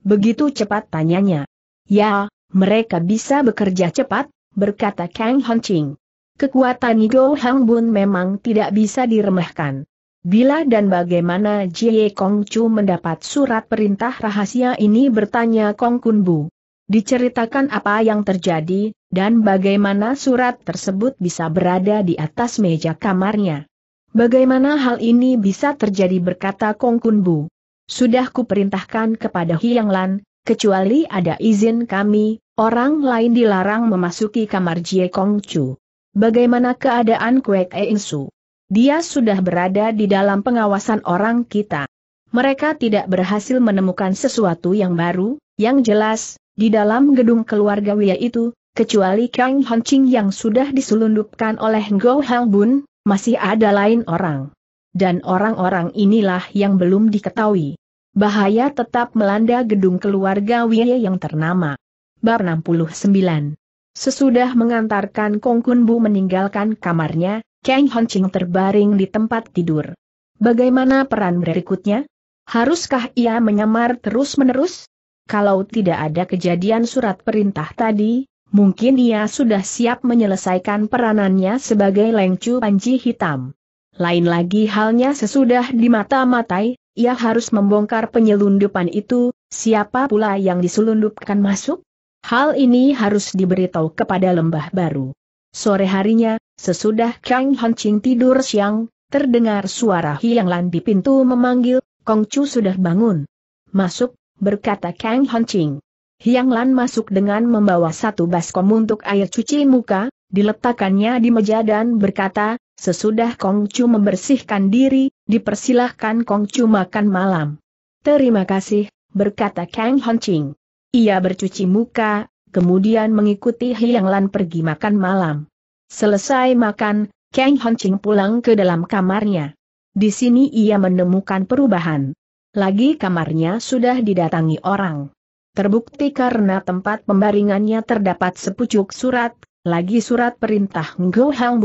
Begitu cepat tanyanya. Ya, mereka bisa bekerja cepat, berkata Kang Hong Ching. Kekuatan Go Hang Bun memang tidak bisa diremehkan. Bila dan bagaimana Jie Kong Chu mendapat surat perintah rahasia ini bertanya Kong Kun Bu. Diceritakan apa yang terjadi, dan bagaimana surat tersebut bisa berada di atas meja kamarnya. Bagaimana hal ini bisa terjadi berkata Kong Kun Bu. Sudah kuperintahkan kepada Hiang Lan, kecuali ada izin kami, orang lain dilarang memasuki kamar Jie Kong Chu. Bagaimana keadaan Kwek Eing Su? Dia sudah berada di dalam pengawasan orang kita. Mereka tidak berhasil menemukan sesuatu yang baru, yang jelas, di dalam gedung keluarga Wia itu, kecuali Kang Hancing yang sudah diselundupkan oleh Ngo Hang Bun, masih ada lain orang. Dan orang-orang inilah yang belum diketahui. Bahaya tetap melanda gedung keluarga Wia yang ternama. Bar 69 Sesudah mengantarkan Kong Kun Bu meninggalkan kamarnya, Cheng Honching terbaring di tempat tidur. Bagaimana peran berikutnya? Haruskah ia menyamar terus-menerus? Kalau tidak ada kejadian surat perintah tadi, mungkin ia sudah siap menyelesaikan peranannya sebagai lengcu panji hitam. Lain lagi halnya sesudah di mata matai ia harus membongkar penyelundupan itu, siapa pula yang diselundupkan masuk? Hal ini harus diberitahu kepada lembah baru. Sore harinya, sesudah Kang Hancing tidur siang, terdengar suara Hiang Lan di pintu memanggil, Kong Chu sudah bangun. Masuk, berkata Kang Hancing. Hiang Lan masuk dengan membawa satu baskom untuk air cuci muka, diletakkannya di meja dan berkata, sesudah Kong Chu membersihkan diri, dipersilahkan Kong Chu makan malam. Terima kasih, berkata Kang Hancing. Ia bercuci muka, kemudian mengikuti Hiang Lan pergi makan malam. Selesai makan, Kang Hongqing pulang ke dalam kamarnya. Di sini ia menemukan perubahan. Lagi kamarnya sudah didatangi orang. Terbukti karena tempat pembaringannya terdapat sepucuk surat, lagi surat perintah Ngo Hang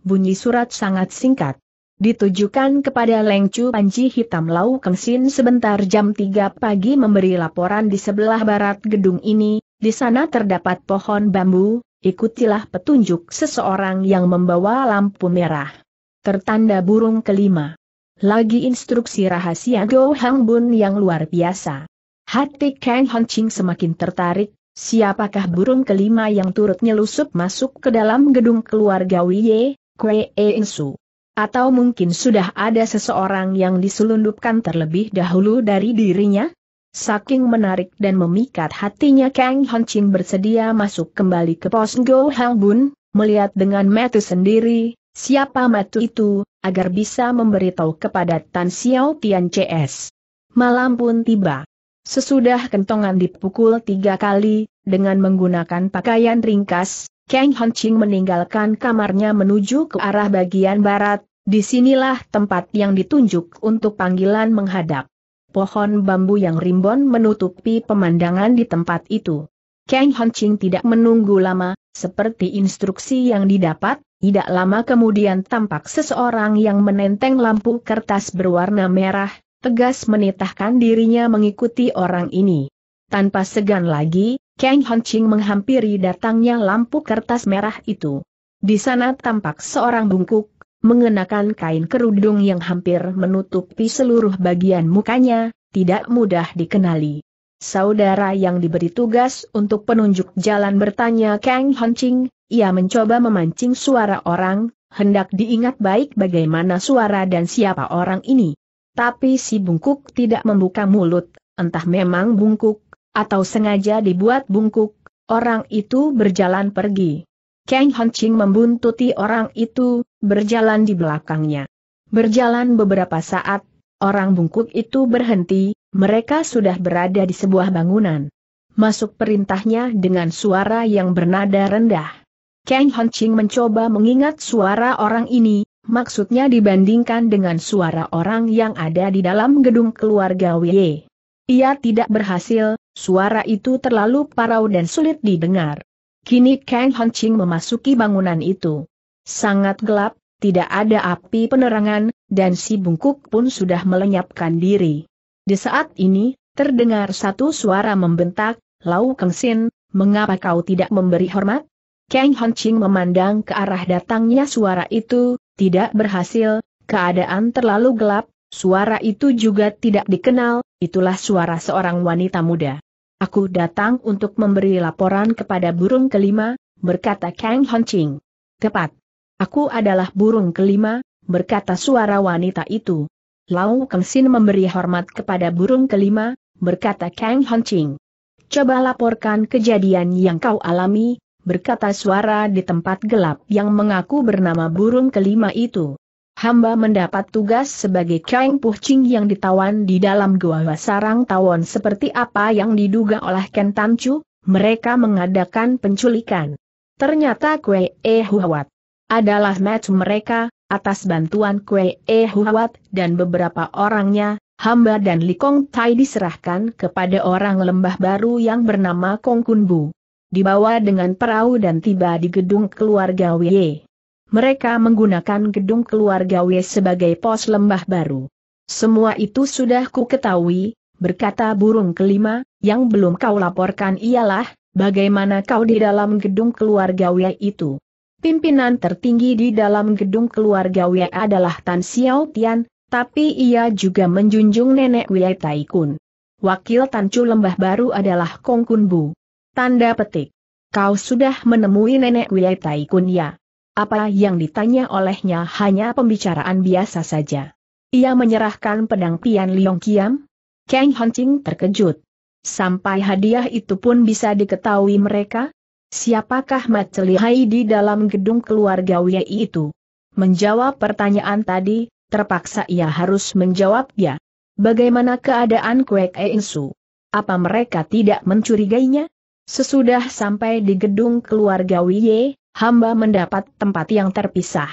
Bunyi surat sangat singkat. Ditujukan kepada Leng Chu Panji Hitam Lau Kengsin sebentar jam 3 pagi memberi laporan di sebelah barat gedung ini, di sana terdapat pohon bambu, ikutilah petunjuk seseorang yang membawa lampu merah. Tertanda burung kelima. Lagi instruksi rahasia Go Hang Bun yang luar biasa. Hati Kang Hon Ching semakin tertarik, siapakah burung kelima yang turut nyelusup masuk ke dalam gedung keluarga Wiye, Kwe Insu. Atau mungkin sudah ada seseorang yang diselundupkan terlebih dahulu dari dirinya? Saking menarik dan memikat hatinya Kang Hon Chin bersedia masuk kembali ke pos Go Hang Bun, melihat dengan metu sendiri, siapa metu itu, agar bisa memberitahu kepada Tan Xiao Tian CS. Malam pun tiba. Sesudah kentongan dipukul tiga kali, dengan menggunakan pakaian ringkas, Kang Hon Ching meninggalkan kamarnya menuju ke arah bagian barat, disinilah tempat yang ditunjuk untuk panggilan menghadap pohon bambu yang rimbun menutupi pemandangan di tempat itu. Kang Hanching tidak menunggu lama, seperti instruksi yang didapat, tidak lama kemudian tampak seseorang yang menenteng lampu kertas berwarna merah, tegas menitahkan dirinya mengikuti orang ini. Tanpa segan lagi, Kang Hanching menghampiri datangnya lampu kertas merah itu. Di sana tampak seorang bungkuk, mengenakan kain kerudung yang hampir menutupi seluruh bagian mukanya, tidak mudah dikenali. Saudara yang diberi tugas untuk penunjuk jalan bertanya Kang Hancing, ia mencoba memancing suara orang, hendak diingat baik bagaimana suara dan siapa orang ini. Tapi si bungkuk tidak membuka mulut, entah memang bungkuk, atau sengaja dibuat bungkuk, orang itu berjalan pergi. Kang Ching membuntuti orang itu, berjalan di belakangnya. Berjalan beberapa saat, orang bungkuk itu berhenti, mereka sudah berada di sebuah bangunan. Masuk perintahnya dengan suara yang bernada rendah. Kang Ching mencoba mengingat suara orang ini, maksudnya dibandingkan dengan suara orang yang ada di dalam gedung keluarga Wei. Ia tidak berhasil, suara itu terlalu parau dan sulit didengar. Kini Kang Ching memasuki bangunan itu. Sangat gelap, tidak ada api penerangan, dan si bungkuk pun sudah melenyapkan diri. Di saat ini, terdengar satu suara membentak, Lau Kengsin, mengapa kau tidak memberi hormat? Kang Ching memandang ke arah datangnya suara itu, tidak berhasil, keadaan terlalu gelap, suara itu juga tidak dikenal, itulah suara seorang wanita muda. Aku datang untuk memberi laporan kepada burung kelima, berkata Kang Honching. Tepat. Aku adalah burung kelima, berkata suara wanita itu. Lau Kengsin memberi hormat kepada burung kelima, berkata Kang Honching. Coba laporkan kejadian yang kau alami, berkata suara di tempat gelap yang mengaku bernama burung kelima itu hamba mendapat tugas sebagai Kang Ching yang ditawan di dalam Gua Sarang Tawon seperti apa yang diduga oleh Ken Tancu, mereka mengadakan penculikan. Ternyata kwe E Huawat adalah match mereka, atas bantuan kwe E Huawat dan beberapa orangnya, hamba dan li kong Tai diserahkan kepada orang lembah baru yang bernama Kong Kun Bu. Dibawa dengan perahu dan tiba di gedung keluarga Wei mereka menggunakan gedung keluarga W sebagai pos lembah baru. Semua itu sudah ku ketahui, berkata burung kelima, yang belum kau laporkan ialah, bagaimana kau di dalam gedung keluarga W itu. Pimpinan tertinggi di dalam gedung keluarga W adalah Tan Xiao Tian, tapi ia juga menjunjung nenek Wei Taikun. Wakil Tan Chu Lembah Baru adalah Kong Kun Bu. Tanda petik. Kau sudah menemui nenek Wei Taikun ya? apa yang ditanya olehnya hanya pembicaraan biasa saja. Ia menyerahkan pedang Tian Liong Kiam? Kang Hancing terkejut. Sampai hadiah itu pun bisa diketahui mereka? Siapakah Maceli Hai di dalam gedung keluarga Wei itu? Menjawab pertanyaan tadi, terpaksa ia harus menjawab ya. Bagaimana keadaan Kwek Einsu? Apa mereka tidak mencurigainya? Sesudah sampai di gedung keluarga Wei, hamba mendapat tempat yang terpisah.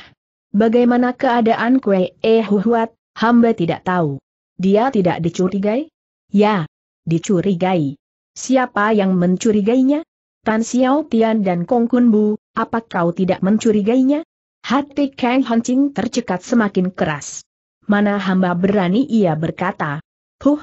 Bagaimana keadaan kue eh huwat? hamba tidak tahu. Dia tidak dicurigai? Ya, dicurigai. Siapa yang mencurigainya? Tan Xiao Tian dan Kong Kun Bu, apa kau tidak mencurigainya? Hati Kang Hancing tercekat semakin keras. Mana hamba berani ia berkata. Huh,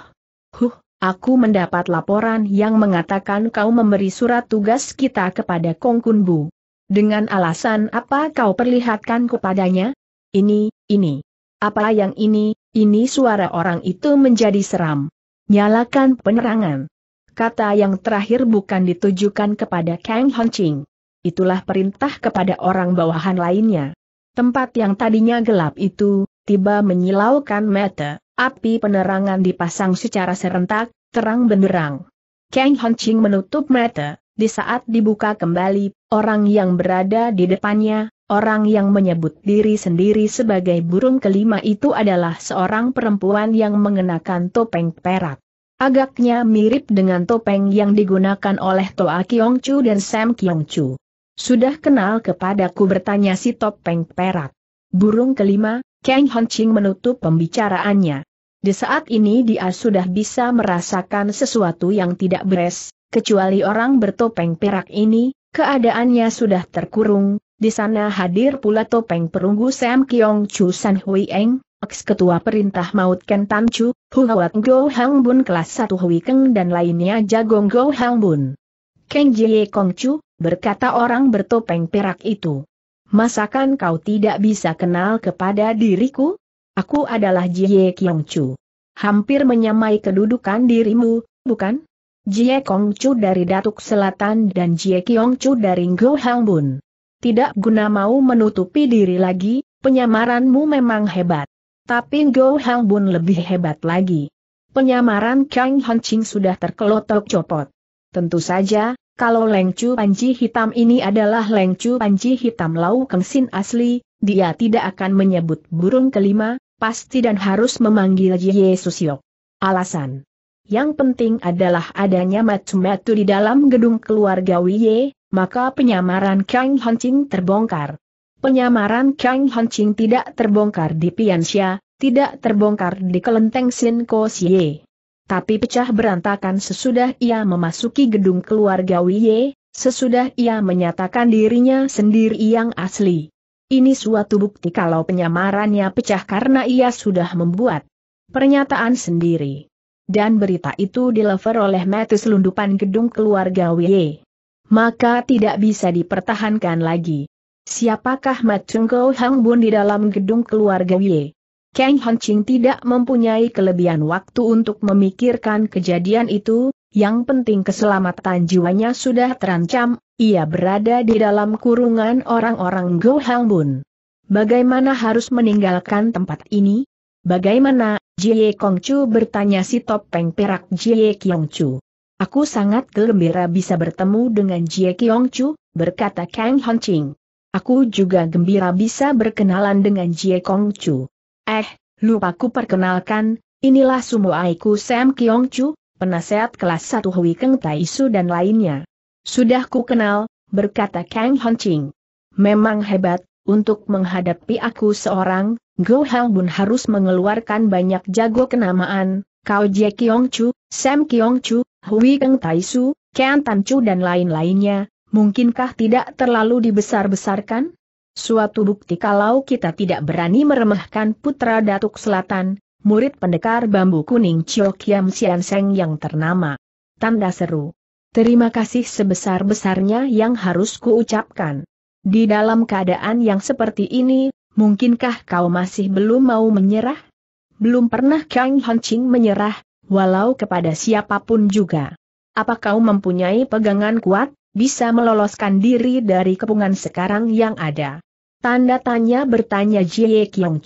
huh, aku mendapat laporan yang mengatakan kau memberi surat tugas kita kepada Kong Kun Bu. Dengan alasan apa kau perlihatkan kepadanya? Ini, ini. Apa yang ini, ini suara orang itu menjadi seram. Nyalakan penerangan. Kata yang terakhir bukan ditujukan kepada Kang Honching. Itulah perintah kepada orang bawahan lainnya. Tempat yang tadinya gelap itu, tiba menyilaukan mata. Api penerangan dipasang secara serentak, terang benderang. Kang Honching menutup mata, di saat dibuka kembali, orang yang berada di depannya, orang yang menyebut diri sendiri sebagai burung kelima itu adalah seorang perempuan yang mengenakan topeng perak. Agaknya mirip dengan topeng yang digunakan oleh Toa Kiong Chu dan Sam Kiong Chu. Sudah kenal kepadaku bertanya si topeng perak. Burung kelima, Kang Honching menutup pembicaraannya. Di saat ini dia sudah bisa merasakan sesuatu yang tidak beres, Kecuali orang bertopeng perak ini, keadaannya sudah terkurung, di sana hadir pula topeng perunggu Sam Kiong Chu San Hui Eng, ex-ketua perintah maut Ken Tan Chu, Huawat Go Hang Bun kelas 1 Hui Keng dan lainnya Jagong Go Hang Bun. Keng Jie Kong Chu, berkata orang bertopeng perak itu. Masakan kau tidak bisa kenal kepada diriku? Aku adalah Jie Kiong Chu. Hampir menyamai kedudukan dirimu, bukan? Jie Kongcu dari Datuk Selatan dan Jie Chu dari Ngo Hangbun. Tidak guna mau menutupi diri lagi, penyamaranmu memang hebat. Tapi Ngo Hangbun lebih hebat lagi. Penyamaran Kang Ching sudah terkelotok copot. Tentu saja, kalau Lengcu Panji Hitam ini adalah Lengcu Panji Hitam Lau Kengsin asli, dia tidak akan menyebut burung kelima, pasti dan harus memanggil Jie Susiok. Alasan yang penting adalah adanya Matsumatu di dalam gedung keluarga Wiye, maka penyamaran Kang Hancing terbongkar. Penyamaran Kang Hancing tidak terbongkar di Piansia, tidak terbongkar di kelenteng Sinko Xie. Tapi pecah berantakan sesudah ia memasuki gedung keluarga Wiye, sesudah ia menyatakan dirinya sendiri yang asli. Ini suatu bukti kalau penyamarannya pecah karena ia sudah membuat pernyataan sendiri dan berita itu dilever oleh Metis Lundupan gedung keluarga Wye. Maka tidak bisa dipertahankan lagi. Siapakah Matungko Hang Bun di dalam gedung keluarga Wye? Kang Hanching tidak mempunyai kelebihan waktu untuk memikirkan kejadian itu, yang penting keselamatan jiwanya sudah terancam, ia berada di dalam kurungan orang-orang Go Hang Bun. Bagaimana harus meninggalkan tempat ini? Bagaimana, Jie Kongcu bertanya si topeng perak Jie Kyongcu. Aku sangat gembira bisa bertemu dengan Jie Kyongcu, berkata Kang Hongqing. Aku juga gembira bisa berkenalan dengan Jie Kongcu. Eh, lupa ku perkenalkan, inilah semua Sumoaiku Sam Kyongcu, penasehat kelas 1 Hui Keng Taisu dan lainnya. Sudah ku kenal, berkata Kang Hongqing. Memang hebat, untuk menghadapi aku seorang, Go bun harus mengeluarkan banyak jago kenamaan, kau Jie Kiong Chu, Sam Kiong Chu, Hui Keng Tai Su, Kian Tan Chu dan lain-lainnya, mungkinkah tidak terlalu dibesar-besarkan? Suatu bukti kalau kita tidak berani meremehkan putra Datuk Selatan, murid pendekar bambu kuning Chio Kiam Sian Seng yang ternama. Tanda seru. Terima kasih sebesar-besarnya yang harus kuucapkan. Di dalam keadaan yang seperti ini, mungkinkah kau masih belum mau menyerah? Belum pernah Kang Hancing menyerah, walau kepada siapapun juga. Apa kau mempunyai pegangan kuat, bisa meloloskan diri dari kepungan sekarang yang ada? Tanda tanya bertanya Jie Kyong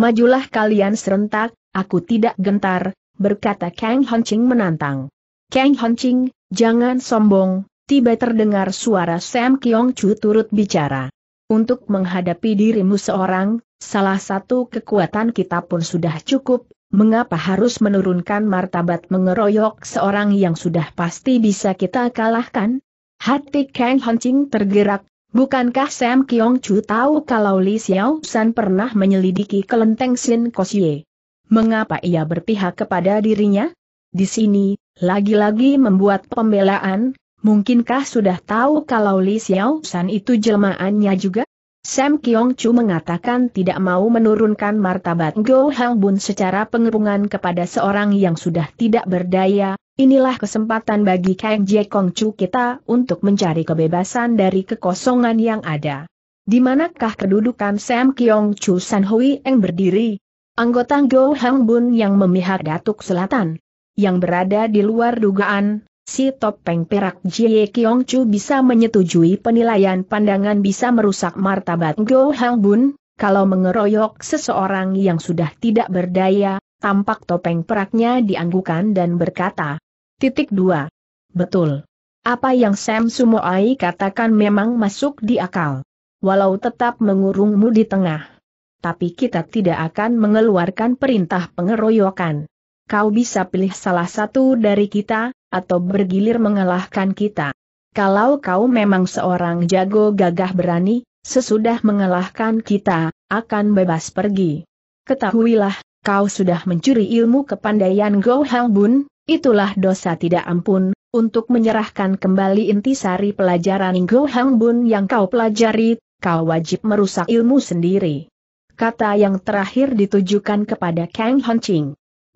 Majulah kalian serentak, aku tidak gentar, berkata Kang Hanqing menantang. Kang Hanqing, jangan sombong, tiba terdengar suara Sam Kiong Chu turut bicara. Untuk menghadapi dirimu seorang, salah satu kekuatan kita pun sudah cukup, mengapa harus menurunkan martabat mengeroyok seorang yang sudah pasti bisa kita kalahkan? Hati Kang Hancing tergerak, bukankah Sam Kiong Chu tahu kalau Li Xiao San pernah menyelidiki kelenteng Sin Kosye? Mengapa ia berpihak kepada dirinya? Di sini, lagi-lagi membuat pembelaan, Mungkinkah sudah tahu kalau Li Xiao San itu jelmaannya juga? Sam Kiong Chu mengatakan tidak mau menurunkan martabat Go Hang Bun secara pengepungan kepada seorang yang sudah tidak berdaya, inilah kesempatan bagi Kang Jie Kong Chu kita untuk mencari kebebasan dari kekosongan yang ada. Di manakah kedudukan Sam Kiong Chu San Hui yang berdiri? Anggota Go Hang Bun yang memihak Datuk Selatan, yang berada di luar dugaan, Si topeng perak Jie Kiong Chu bisa menyetujui penilaian pandangan bisa merusak martabat Go Hang Bun, kalau mengeroyok seseorang yang sudah tidak berdaya, tampak topeng peraknya dianggukan dan berkata. Titik 2. Betul. Apa yang Sam Sumoai katakan memang masuk di akal. Walau tetap mengurungmu di tengah. Tapi kita tidak akan mengeluarkan perintah pengeroyokan. Kau bisa pilih salah satu dari kita, atau bergilir mengalahkan kita. Kalau kau memang seorang jago gagah berani, sesudah mengalahkan kita, akan bebas pergi. Ketahuilah, kau sudah mencuri ilmu kepandaian Go Hang Bun. itulah dosa tidak ampun, untuk menyerahkan kembali intisari pelajaran Go Hang Bun yang kau pelajari, kau wajib merusak ilmu sendiri. Kata yang terakhir ditujukan kepada Kang Hon Ching.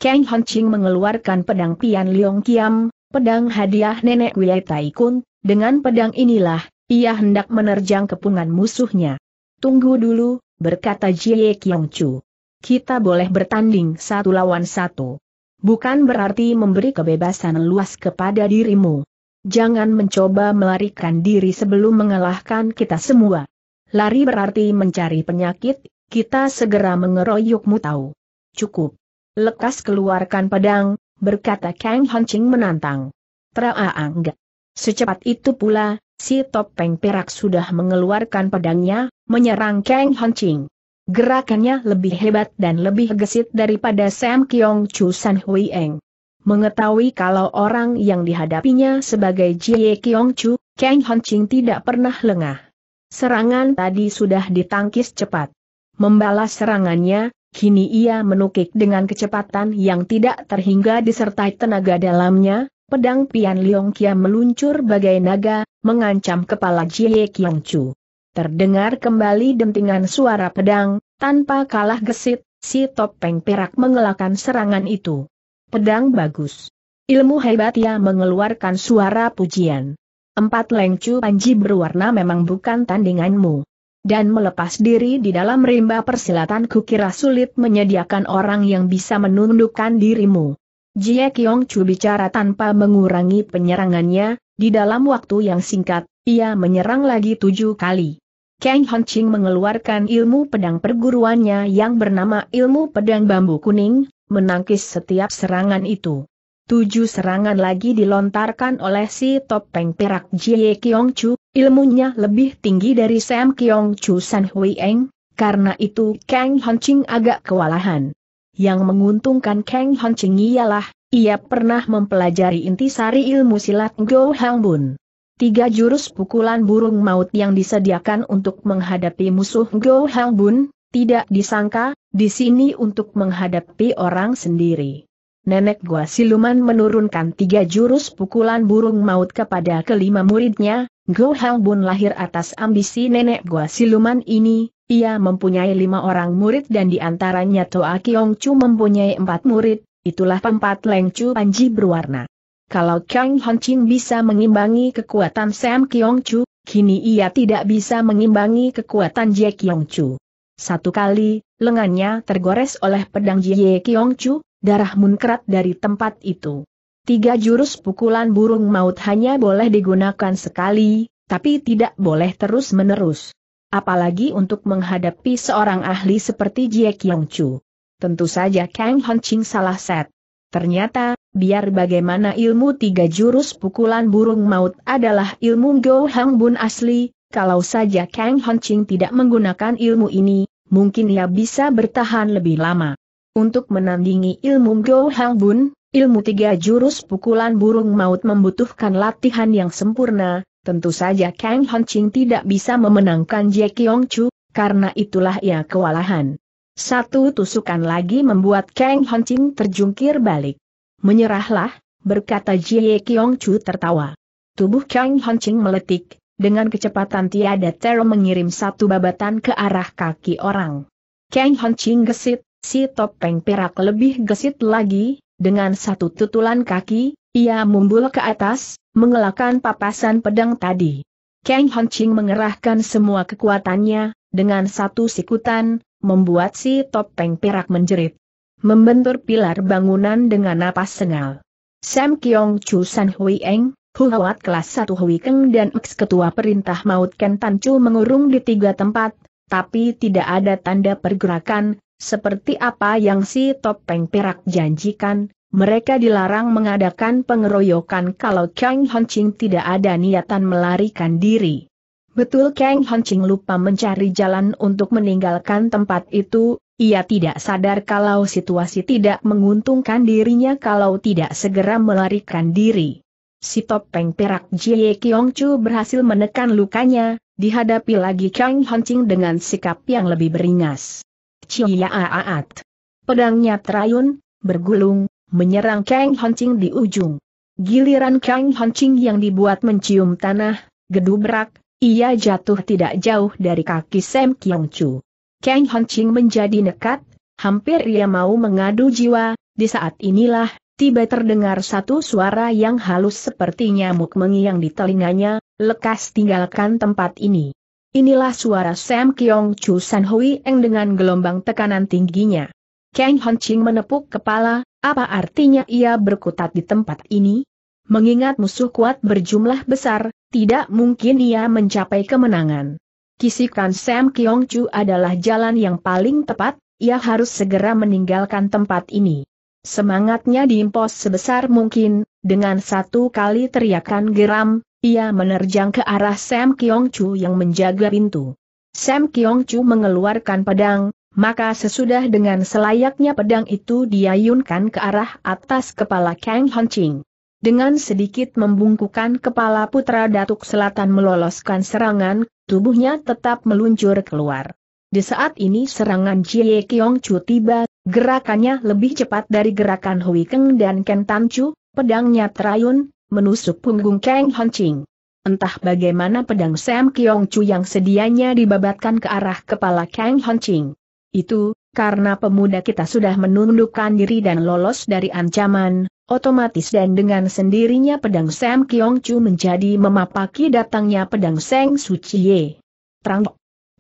Kang Hon Ching mengeluarkan pedang Pian Liong Kiam, pedang hadiah nenek Wei Taikun, dengan pedang inilah, ia hendak menerjang kepungan musuhnya. Tunggu dulu, berkata Jie Kiong Chu. Kita boleh bertanding satu lawan satu. Bukan berarti memberi kebebasan luas kepada dirimu. Jangan mencoba melarikan diri sebelum mengalahkan kita semua. Lari berarti mencari penyakit, kita segera mengeroyokmu tahu. Cukup. Lekas keluarkan pedang, berkata Kang Hancing menantang. Teraanggap. Secepat itu pula, si topeng perak sudah mengeluarkan pedangnya, menyerang Kang Hancing. Gerakannya lebih hebat dan lebih gesit daripada Sam Kiong Chu San Hui Eng. Mengetahui kalau orang yang dihadapinya sebagai Jie Kiong Chu, Kang Hancing tidak pernah lengah. Serangan tadi sudah ditangkis cepat. Membalas serangannya, Kini ia menukik dengan kecepatan yang tidak terhingga disertai tenaga dalamnya, pedang Pian Liong Kia meluncur bagai naga, mengancam kepala Jie Kiong Chu. Terdengar kembali dentingan suara pedang, tanpa kalah gesit, si topeng perak mengelakkan serangan itu. Pedang bagus. Ilmu hebat ia mengeluarkan suara pujian. Empat lengcu panji berwarna memang bukan tandinganmu dan melepas diri di dalam rimba persilatan kukira sulit menyediakan orang yang bisa menundukkan dirimu. Jie Kiong Chu bicara tanpa mengurangi penyerangannya, di dalam waktu yang singkat, ia menyerang lagi tujuh kali. Kang Ching mengeluarkan ilmu pedang perguruannya yang bernama ilmu pedang bambu kuning, menangkis setiap serangan itu. Tujuh serangan lagi dilontarkan oleh si topeng perak Jie Kiong Chu, Ilmunya lebih tinggi dari Sam Kiong Chu San Hui Eng, karena itu Kang Han Ching agak kewalahan. Yang menguntungkan Kang Han Ching ialah, ia pernah mempelajari intisari ilmu silat Go Hang Bun. Tiga jurus pukulan burung maut yang disediakan untuk menghadapi musuh Go Hang Bun, tidak disangka, di sini untuk menghadapi orang sendiri nenek gua siluman menurunkan tiga jurus pukulan burung maut kepada kelima muridnya, Go Hang Bun lahir atas ambisi nenek gua siluman ini, ia mempunyai lima orang murid dan di antaranya Toa Kiong Chu mempunyai empat murid, itulah empat Leng Chu Panji berwarna. Kalau Kang Hon Ching bisa mengimbangi kekuatan Sam Kiong Chu, kini ia tidak bisa mengimbangi kekuatan Jie Kiong Chu. Satu kali, lengannya tergores oleh pedang Jie Kiong Chu, darah munkrat dari tempat itu. Tiga jurus pukulan burung maut hanya boleh digunakan sekali, tapi tidak boleh terus-menerus. Apalagi untuk menghadapi seorang ahli seperti Jie Kyong Chu. Tentu saja Kang Hon Ching salah set. Ternyata, biar bagaimana ilmu tiga jurus pukulan burung maut adalah ilmu Go Hang Bun asli, kalau saja Kang Hon Ching tidak menggunakan ilmu ini, mungkin ia bisa bertahan lebih lama. Untuk menandingi ilmu Go Hang Bun, ilmu tiga jurus pukulan burung maut membutuhkan latihan yang sempurna, tentu saja Kang Han Ching tidak bisa memenangkan Jack Yong Chu, karena itulah ia kewalahan. Satu tusukan lagi membuat Kang Han Ching terjungkir balik. Menyerahlah, berkata Jie Kyong Chu tertawa. Tubuh Kang Han Ching meletik, dengan kecepatan tiada tero mengirim satu babatan ke arah kaki orang. Kang Han Ching gesit, Si topeng perak lebih gesit lagi, dengan satu tutulan kaki, ia mumbul ke atas, mengelakkan papasan pedang tadi. Kang Ching mengerahkan semua kekuatannya, dengan satu sikutan, membuat si topeng perak menjerit. Membentur pilar bangunan dengan napas sengal. Sam Kiong Chu San Hui Eng, Huawat kelas 1 Hui Keng dan ex ketua perintah maut Ken Tan Chu mengurung di tiga tempat, tapi tidak ada tanda pergerakan, seperti apa yang si Topeng Perak janjikan, mereka dilarang mengadakan pengeroyokan kalau Kang Honching tidak ada niatan melarikan diri. Betul Kang Honching lupa mencari jalan untuk meninggalkan tempat itu, ia tidak sadar kalau situasi tidak menguntungkan dirinya kalau tidak segera melarikan diri. Si topeng perak Jie Kiong Chu berhasil menekan lukanya, dihadapi lagi Kang Honching dengan sikap yang lebih beringas. Ciaaat! Ya Pedangnya terayun, bergulung, menyerang Kang Hancing di ujung. Giliran Kang Hancing yang dibuat mencium tanah, gedubrak, ia jatuh tidak jauh dari kaki Sam Kiong Chu. Kang Hancing menjadi nekat, hampir ia mau mengadu jiwa, di saat inilah, tiba terdengar satu suara yang halus seperti nyamuk mengiang di telinganya, lekas tinggalkan tempat ini. Inilah suara Sam Kyong Chu San Hui Eng dengan gelombang tekanan tingginya. Kang Hon Ching menepuk kepala, apa artinya ia berkutat di tempat ini? Mengingat musuh kuat berjumlah besar, tidak mungkin ia mencapai kemenangan. Kisikan Sam Kyong Chu adalah jalan yang paling tepat, ia harus segera meninggalkan tempat ini. Semangatnya diimpos sebesar mungkin, dengan satu kali teriakan geram, ia menerjang ke arah Sam Kiong Chu yang menjaga pintu. Sam Kiong Chu mengeluarkan pedang, maka sesudah dengan selayaknya pedang itu diayunkan ke arah atas kepala Kang Ching. Dengan sedikit membungkukan kepala putra Datuk Selatan meloloskan serangan, tubuhnya tetap meluncur keluar. Di saat ini serangan Jie Kiong Chu tiba, gerakannya lebih cepat dari gerakan Hui Keng dan Ken Tan Chu, pedangnya terayun, menusuk punggung Kang Ching. Entah bagaimana pedang Sam Kiong Chu yang sedianya dibabatkan ke arah kepala Kang Ching. Itu, karena pemuda kita sudah menundukkan diri dan lolos dari ancaman, otomatis dan dengan sendirinya pedang Sam Kiong Chu menjadi memapaki datangnya pedang Seng Chie. Terang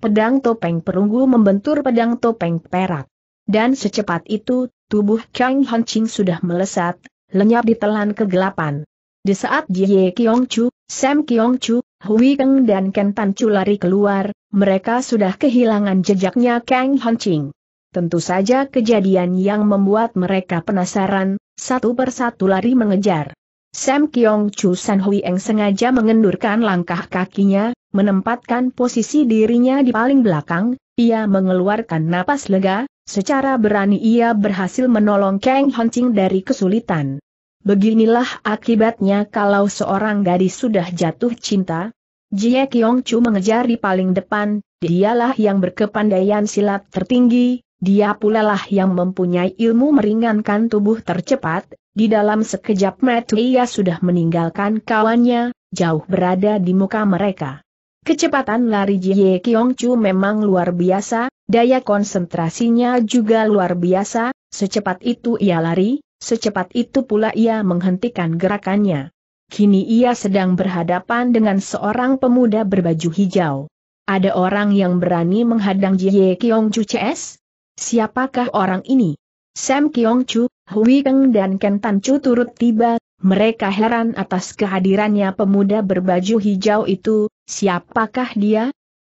Pedang topeng perunggu membentur pedang topeng perak. Dan secepat itu, tubuh Kang Ching sudah melesat, lenyap ditelan kegelapan. Di saat Jie Kyong Chu, Sam Kyong Chu, Hui Keng dan Ken Tan Chu lari keluar, mereka sudah kehilangan jejaknya Kang Hon Ching. Tentu saja kejadian yang membuat mereka penasaran, satu persatu lari mengejar. Sam Kyong Chu San Hui Eng sengaja mengendurkan langkah kakinya, menempatkan posisi dirinya di paling belakang, ia mengeluarkan napas lega, secara berani ia berhasil menolong Kang Hon Ching dari kesulitan. Beginilah akibatnya kalau seorang gadis sudah jatuh cinta. Jie Kyong Chu mengejar di paling depan, dialah yang berkepandaian silat tertinggi, dia pula lah yang mempunyai ilmu meringankan tubuh tercepat, di dalam sekejap mata ia sudah meninggalkan kawannya, jauh berada di muka mereka. Kecepatan lari Jie Kyong Chu memang luar biasa, daya konsentrasinya juga luar biasa, secepat itu ia lari, Secepat itu pula ia menghentikan gerakannya. Kini ia sedang berhadapan dengan seorang pemuda berbaju hijau. Ada orang yang berani menghadang Jie Kiong Chu CS? Siapakah orang ini? Sam Kiong Chu, Hui Keng dan Ken Tan Chu turut tiba, mereka heran atas kehadirannya pemuda berbaju hijau itu, siapakah dia?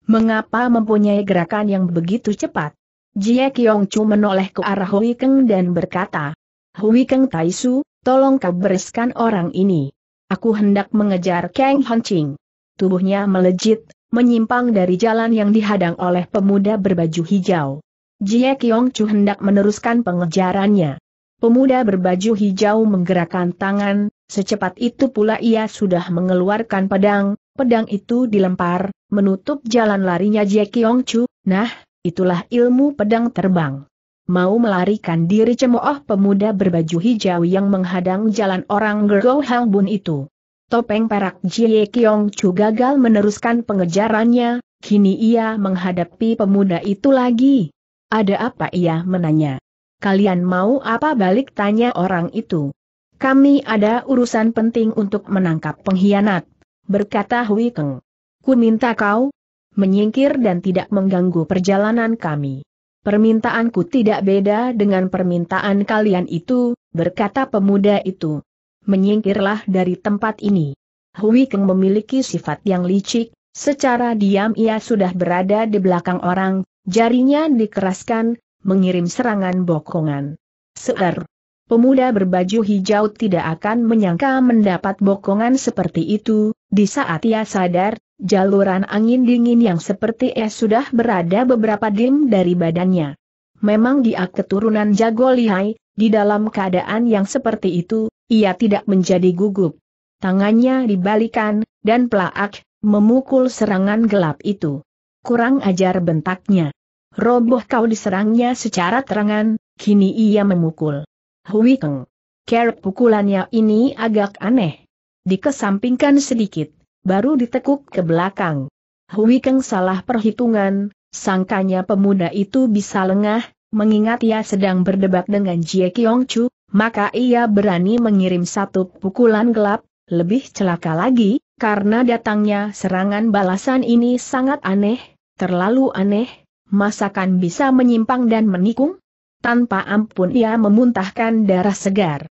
Mengapa mempunyai gerakan yang begitu cepat? Jie Kiong Chu menoleh ke arah Hui Keng dan berkata, Hui Kang Taisu, tolong bereskan orang ini. Aku hendak mengejar Kang Hancing. Tubuhnya melejit, menyimpang dari jalan yang dihadang oleh pemuda berbaju hijau. Jie Kiong Chu hendak meneruskan pengejarannya. Pemuda berbaju hijau menggerakkan tangan, secepat itu pula ia sudah mengeluarkan pedang, pedang itu dilempar, menutup jalan larinya Jie Kiong Chu, nah, itulah ilmu pedang terbang mau melarikan diri cemooh pemuda berbaju hijau yang menghadang jalan orang Gergo Hangbun itu. Topeng perak Jie Kiong Chu gagal meneruskan pengejarannya, kini ia menghadapi pemuda itu lagi. Ada apa ia menanya? Kalian mau apa balik tanya orang itu? Kami ada urusan penting untuk menangkap pengkhianat, berkata Hui Keng. Ku minta kau menyingkir dan tidak mengganggu perjalanan kami. Permintaanku tidak beda dengan permintaan kalian itu, berkata pemuda itu. Menyingkirlah dari tempat ini. Hui Keng memiliki sifat yang licik, secara diam ia sudah berada di belakang orang, jarinya dikeraskan, mengirim serangan bokongan. Seer. Pemuda berbaju hijau tidak akan menyangka mendapat bokongan seperti itu, di saat ia sadar, Jaluran angin dingin yang seperti es sudah berada beberapa dim dari badannya. Memang dia keturunan jago lihai, di dalam keadaan yang seperti itu, ia tidak menjadi gugup. Tangannya dibalikan, dan pelaak, memukul serangan gelap itu. Kurang ajar bentaknya. Roboh kau diserangnya secara terangan, kini ia memukul. Hui Keng. Kerap pukulannya ini agak aneh. Dikesampingkan sedikit baru ditekuk ke belakang. Hui Keng salah perhitungan, sangkanya pemuda itu bisa lengah, mengingat ia sedang berdebat dengan Jie Kiong Chu, maka ia berani mengirim satu pukulan gelap, lebih celaka lagi, karena datangnya serangan balasan ini sangat aneh, terlalu aneh, masakan bisa menyimpang dan menikung? Tanpa ampun ia memuntahkan darah segar.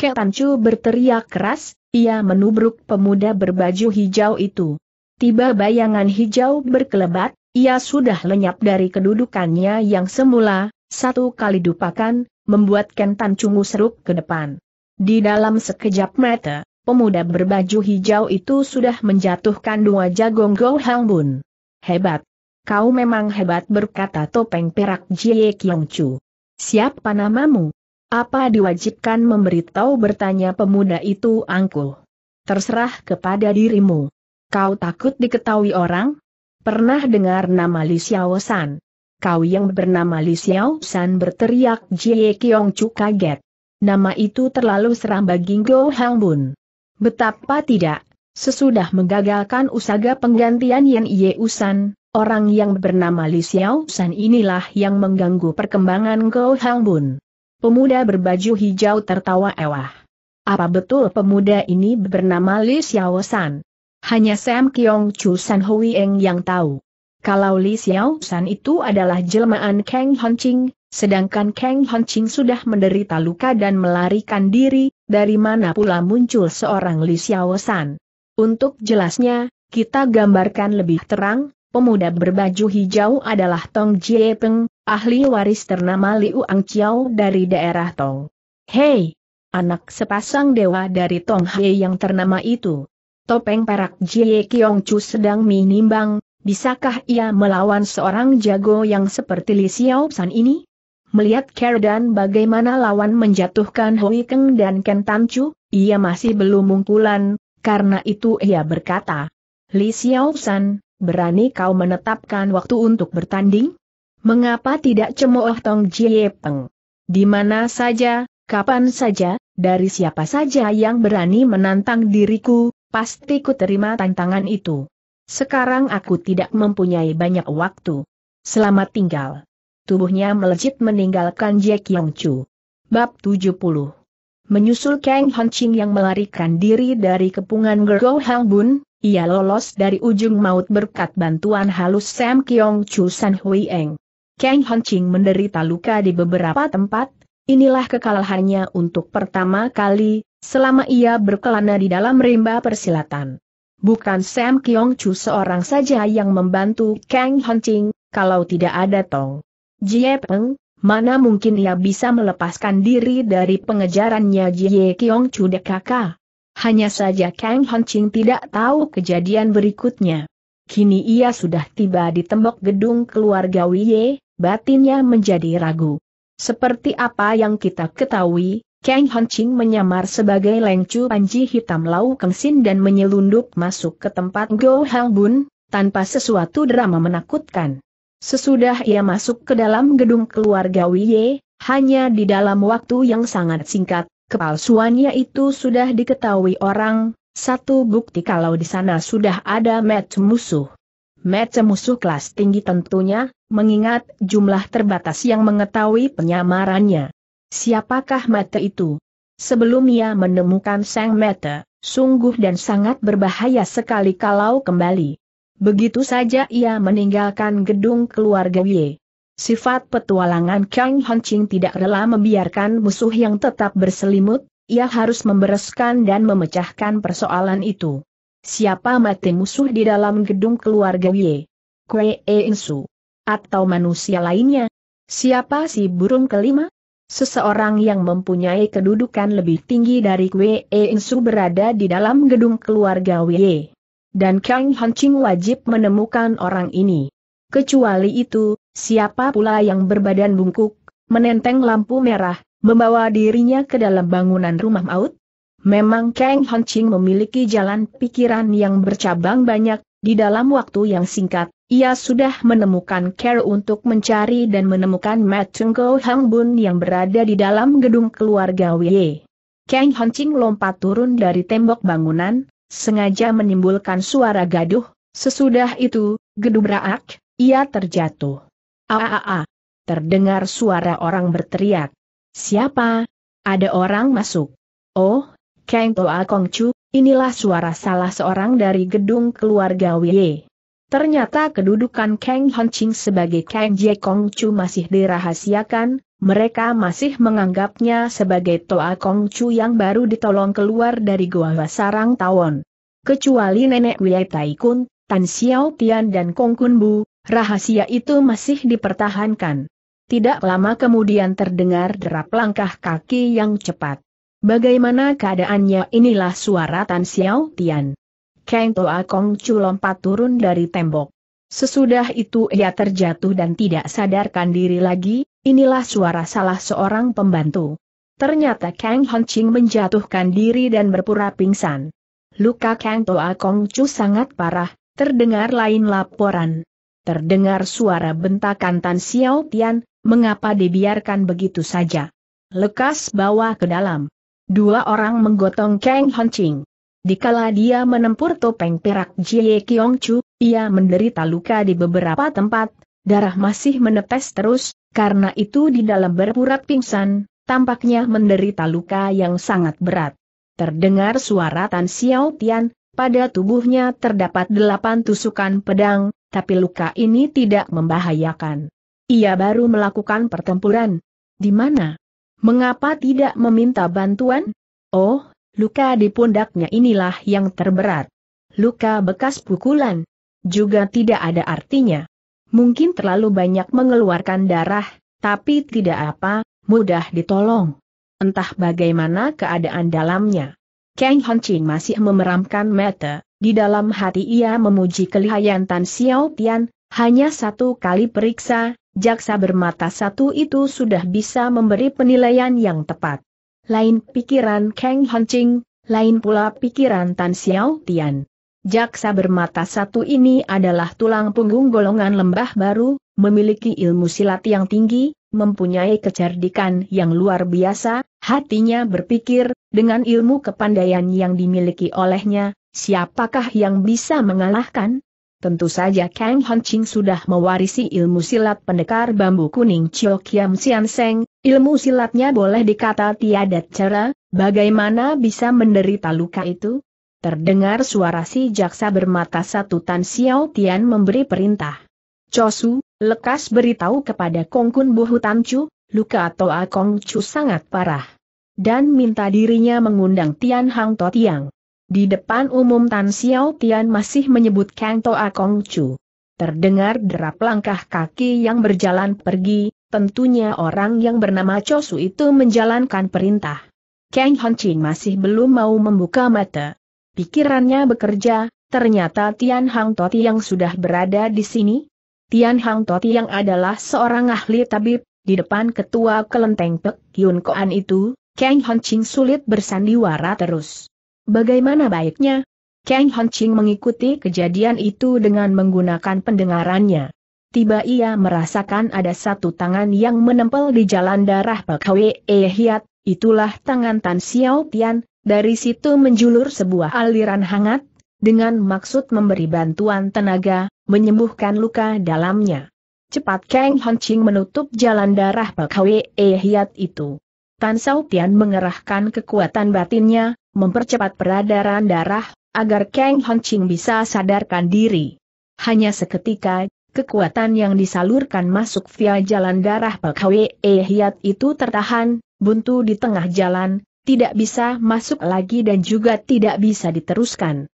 Chu berteriak keras, ia menubruk pemuda berbaju hijau itu. Tiba bayangan hijau berkelebat, ia sudah lenyap dari kedudukannya yang semula, satu kali dupakan, membuat Kentan Cungu seruk ke depan. Di dalam sekejap mata, pemuda berbaju hijau itu sudah menjatuhkan dua jagong Go Hang Bun. Hebat. Kau memang hebat berkata topeng perak Jie Kyong Chu. Siapa namamu? Apa diwajibkan memberitahu bertanya pemuda itu angkuh. Terserah kepada dirimu. Kau takut diketahui orang? Pernah dengar nama Li Xiao San? Kau yang bernama Li Xiao San berteriak Jie Kiong Chu kaget. Nama itu terlalu seram bagi Go Hang Bun. Betapa tidak, sesudah menggagalkan usaha penggantian Yan Ye Usan, Orang yang bernama Li Xiao San inilah yang mengganggu perkembangan Go Hang Bun. Pemuda berbaju hijau tertawa ewah. Apa betul pemuda ini bernama Li Xiao San? Hanya Sam Kiong Chu San Hui Eng yang tahu. Kalau Li Xiao San itu adalah jelmaan Kang Hon Ching, sedangkan Kang Hon Ching sudah menderita luka dan melarikan diri, dari mana pula muncul seorang Li Xiao San? Untuk jelasnya, kita gambarkan lebih terang, pemuda berbaju hijau adalah Tong Jie Peng, ahli waris ternama Liu Ang Chiao dari daerah Tong. Hei! Anak sepasang dewa dari Tong Hei yang ternama itu. Topeng perak Jie Kiong Chu sedang menimbang, bisakah ia melawan seorang jago yang seperti Li San ini? Melihat Kerr dan bagaimana lawan menjatuhkan Hui Keng dan Ken Tan Chu, ia masih belum mungkulan, karena itu ia berkata, Li San, berani kau menetapkan waktu untuk bertanding? Mengapa tidak cemooh Tong Jie Peng? Di mana saja, kapan saja, dari siapa saja yang berani menantang diriku, pasti ku terima tantangan itu. Sekarang aku tidak mempunyai banyak waktu. Selamat tinggal. Tubuhnya melejit meninggalkan Jack Yong Chu. Bab 70 Menyusul Kang Hon Ching yang melarikan diri dari kepungan Gergo Hang Bun, ia lolos dari ujung maut berkat bantuan halus Sam Kyong Chu San Hui Eng. Kang Hanching menderita luka di beberapa tempat, inilah kekalahannya untuk pertama kali, selama ia berkelana di dalam rimba persilatan. Bukan Sam Kiong Chu seorang saja yang membantu Kang Hanching, kalau tidak ada Tong Jie Peng, mana mungkin ia bisa melepaskan diri dari pengejarannya Jie Kiong Chu DKK. Hanya saja Kang Hanching tidak tahu kejadian berikutnya. Kini ia sudah tiba di tembok gedung keluarga Wiye, batinnya menjadi ragu. Seperti apa yang kita ketahui, Kang Hancing menyamar sebagai lengcu panji hitam Lau Kengsin dan menyelundup masuk ke tempat Go Halbun, tanpa sesuatu drama menakutkan. Sesudah ia masuk ke dalam gedung keluarga Wiye, hanya di dalam waktu yang sangat singkat, kepalsuannya itu sudah diketahui orang, satu bukti kalau di sana sudah ada met musuh. Mece musuh kelas tinggi tentunya, mengingat jumlah terbatas yang mengetahui penyamarannya. Siapakah Mete itu? Sebelum ia menemukan Sang Mete, sungguh dan sangat berbahaya sekali kalau kembali. Begitu saja ia meninggalkan gedung keluarga Wei. Sifat petualangan Kang Honching tidak rela membiarkan musuh yang tetap berselimut, ia harus membereskan dan memecahkan persoalan itu. Siapa mati musuh di dalam gedung keluarga Wei? Kue e Insu? Atau manusia lainnya? Siapa si burung kelima? Seseorang yang mempunyai kedudukan lebih tinggi dari Kue e Insu berada di dalam gedung keluarga Wie. Dan Kang Hancing wajib menemukan orang ini. Kecuali itu, siapa pula yang berbadan bungkuk, menenteng lampu merah, membawa dirinya ke dalam bangunan rumah maut? Memang Kang Ching memiliki jalan pikiran yang bercabang banyak, di dalam waktu yang singkat, ia sudah menemukan care untuk mencari dan menemukan Matung Go Hang Bun yang berada di dalam gedung keluarga Wei. Kang Ching lompat turun dari tembok bangunan, sengaja menimbulkan suara gaduh, sesudah itu, gedung berak, ia terjatuh. Aaaa. Ah, ah, ah, terdengar suara orang berteriak. Siapa? Ada orang masuk. Oh, Kang Toa Kong Chu, inilah suara salah seorang dari gedung keluarga Wei. Ternyata kedudukan Kang Hon Ching sebagai Kang Je Chu masih dirahasiakan, mereka masih menganggapnya sebagai Toa Kong Chu yang baru ditolong keluar dari Goa Sarang Tawon. Kecuali nenek Wei Taikun, Tan Xiao Tian dan Kong Kun Bu, rahasia itu masih dipertahankan. Tidak lama kemudian terdengar derap langkah kaki yang cepat. Bagaimana keadaannya inilah suara Tan Xiao Tian. Kang Toa Kong Chu lompat turun dari tembok. Sesudah itu ia terjatuh dan tidak sadarkan diri lagi, inilah suara salah seorang pembantu. Ternyata Kang Hon Ching menjatuhkan diri dan berpura pingsan. Luka Kang Toa Kong Chu sangat parah, terdengar lain laporan. Terdengar suara bentakan Tan Xiao Tian, mengapa dibiarkan begitu saja? Lekas bawa ke dalam. Dua orang menggotong Kang Honching. Dikala dia menempur topeng perak Jie Kiong Chu, ia menderita luka di beberapa tempat, darah masih menetes terus, karena itu di dalam berpura pingsan, tampaknya menderita luka yang sangat berat. Terdengar suara Tan Xiao Tian, pada tubuhnya terdapat delapan tusukan pedang, tapi luka ini tidak membahayakan. Ia baru melakukan pertempuran. Di mana? Mengapa tidak meminta bantuan? Oh, luka di pundaknya inilah yang terberat. Luka bekas pukulan. Juga tidak ada artinya. Mungkin terlalu banyak mengeluarkan darah, tapi tidak apa, mudah ditolong. Entah bagaimana keadaan dalamnya. Kang Hanchin masih memeramkan mata, di dalam hati ia memuji kelihayan Tan Xiao Tian, hanya satu kali periksa, jaksa bermata satu itu sudah bisa memberi penilaian yang tepat. Lain pikiran Kang Hancing, lain pula pikiran Tan Xiao Tian. Jaksa bermata satu ini adalah tulang punggung golongan lembah baru, memiliki ilmu silat yang tinggi, mempunyai kecerdikan yang luar biasa, hatinya berpikir, dengan ilmu kepandaian yang dimiliki olehnya, siapakah yang bisa mengalahkan? Tentu saja Kang Ching sudah mewarisi ilmu silat pendekar bambu kuning Chio Kiam Sian Seng, ilmu silatnya boleh dikata tiada cara, bagaimana bisa menderita luka itu? Terdengar suara si jaksa bermata satu Tan Xiao Tian memberi perintah. Chosu, lekas beritahu kepada Kong Kun Buhu Bohu Chu, luka atau Kong Chu sangat parah. Dan minta dirinya mengundang Tian Hang To Tiang. Di depan umum Tan Xiao Tian masih menyebut Kang Toa Kong Chu. Terdengar derap langkah kaki yang berjalan pergi, tentunya orang yang bernama Chosu itu menjalankan perintah. Kang Chin masih belum mau membuka mata. Pikirannya bekerja, ternyata Tian Hang Toti yang sudah berada di sini. Tian Hang Toti yang adalah seorang ahli tabib, di depan ketua kelenteng Pek Yun Koan itu, Kang Chin sulit bersandiwara terus. Bagaimana baiknya? Kang Honching mengikuti kejadian itu dengan menggunakan pendengarannya. Tiba ia merasakan ada satu tangan yang menempel di jalan darah Pak Hwe e Hiat, itulah tangan Tan Xiao Tian, dari situ menjulur sebuah aliran hangat, dengan maksud memberi bantuan tenaga, menyembuhkan luka dalamnya. Cepat Kang Honching menutup jalan darah Pak Hwe e Hiat itu. Tan Xiao Tian mengerahkan kekuatan batinnya, mempercepat peradaran darah, agar Kang Ching bisa sadarkan diri. Hanya seketika, kekuatan yang disalurkan masuk via jalan darah Pekwe e Hiat itu tertahan, buntu di tengah jalan, tidak bisa masuk lagi dan juga tidak bisa diteruskan.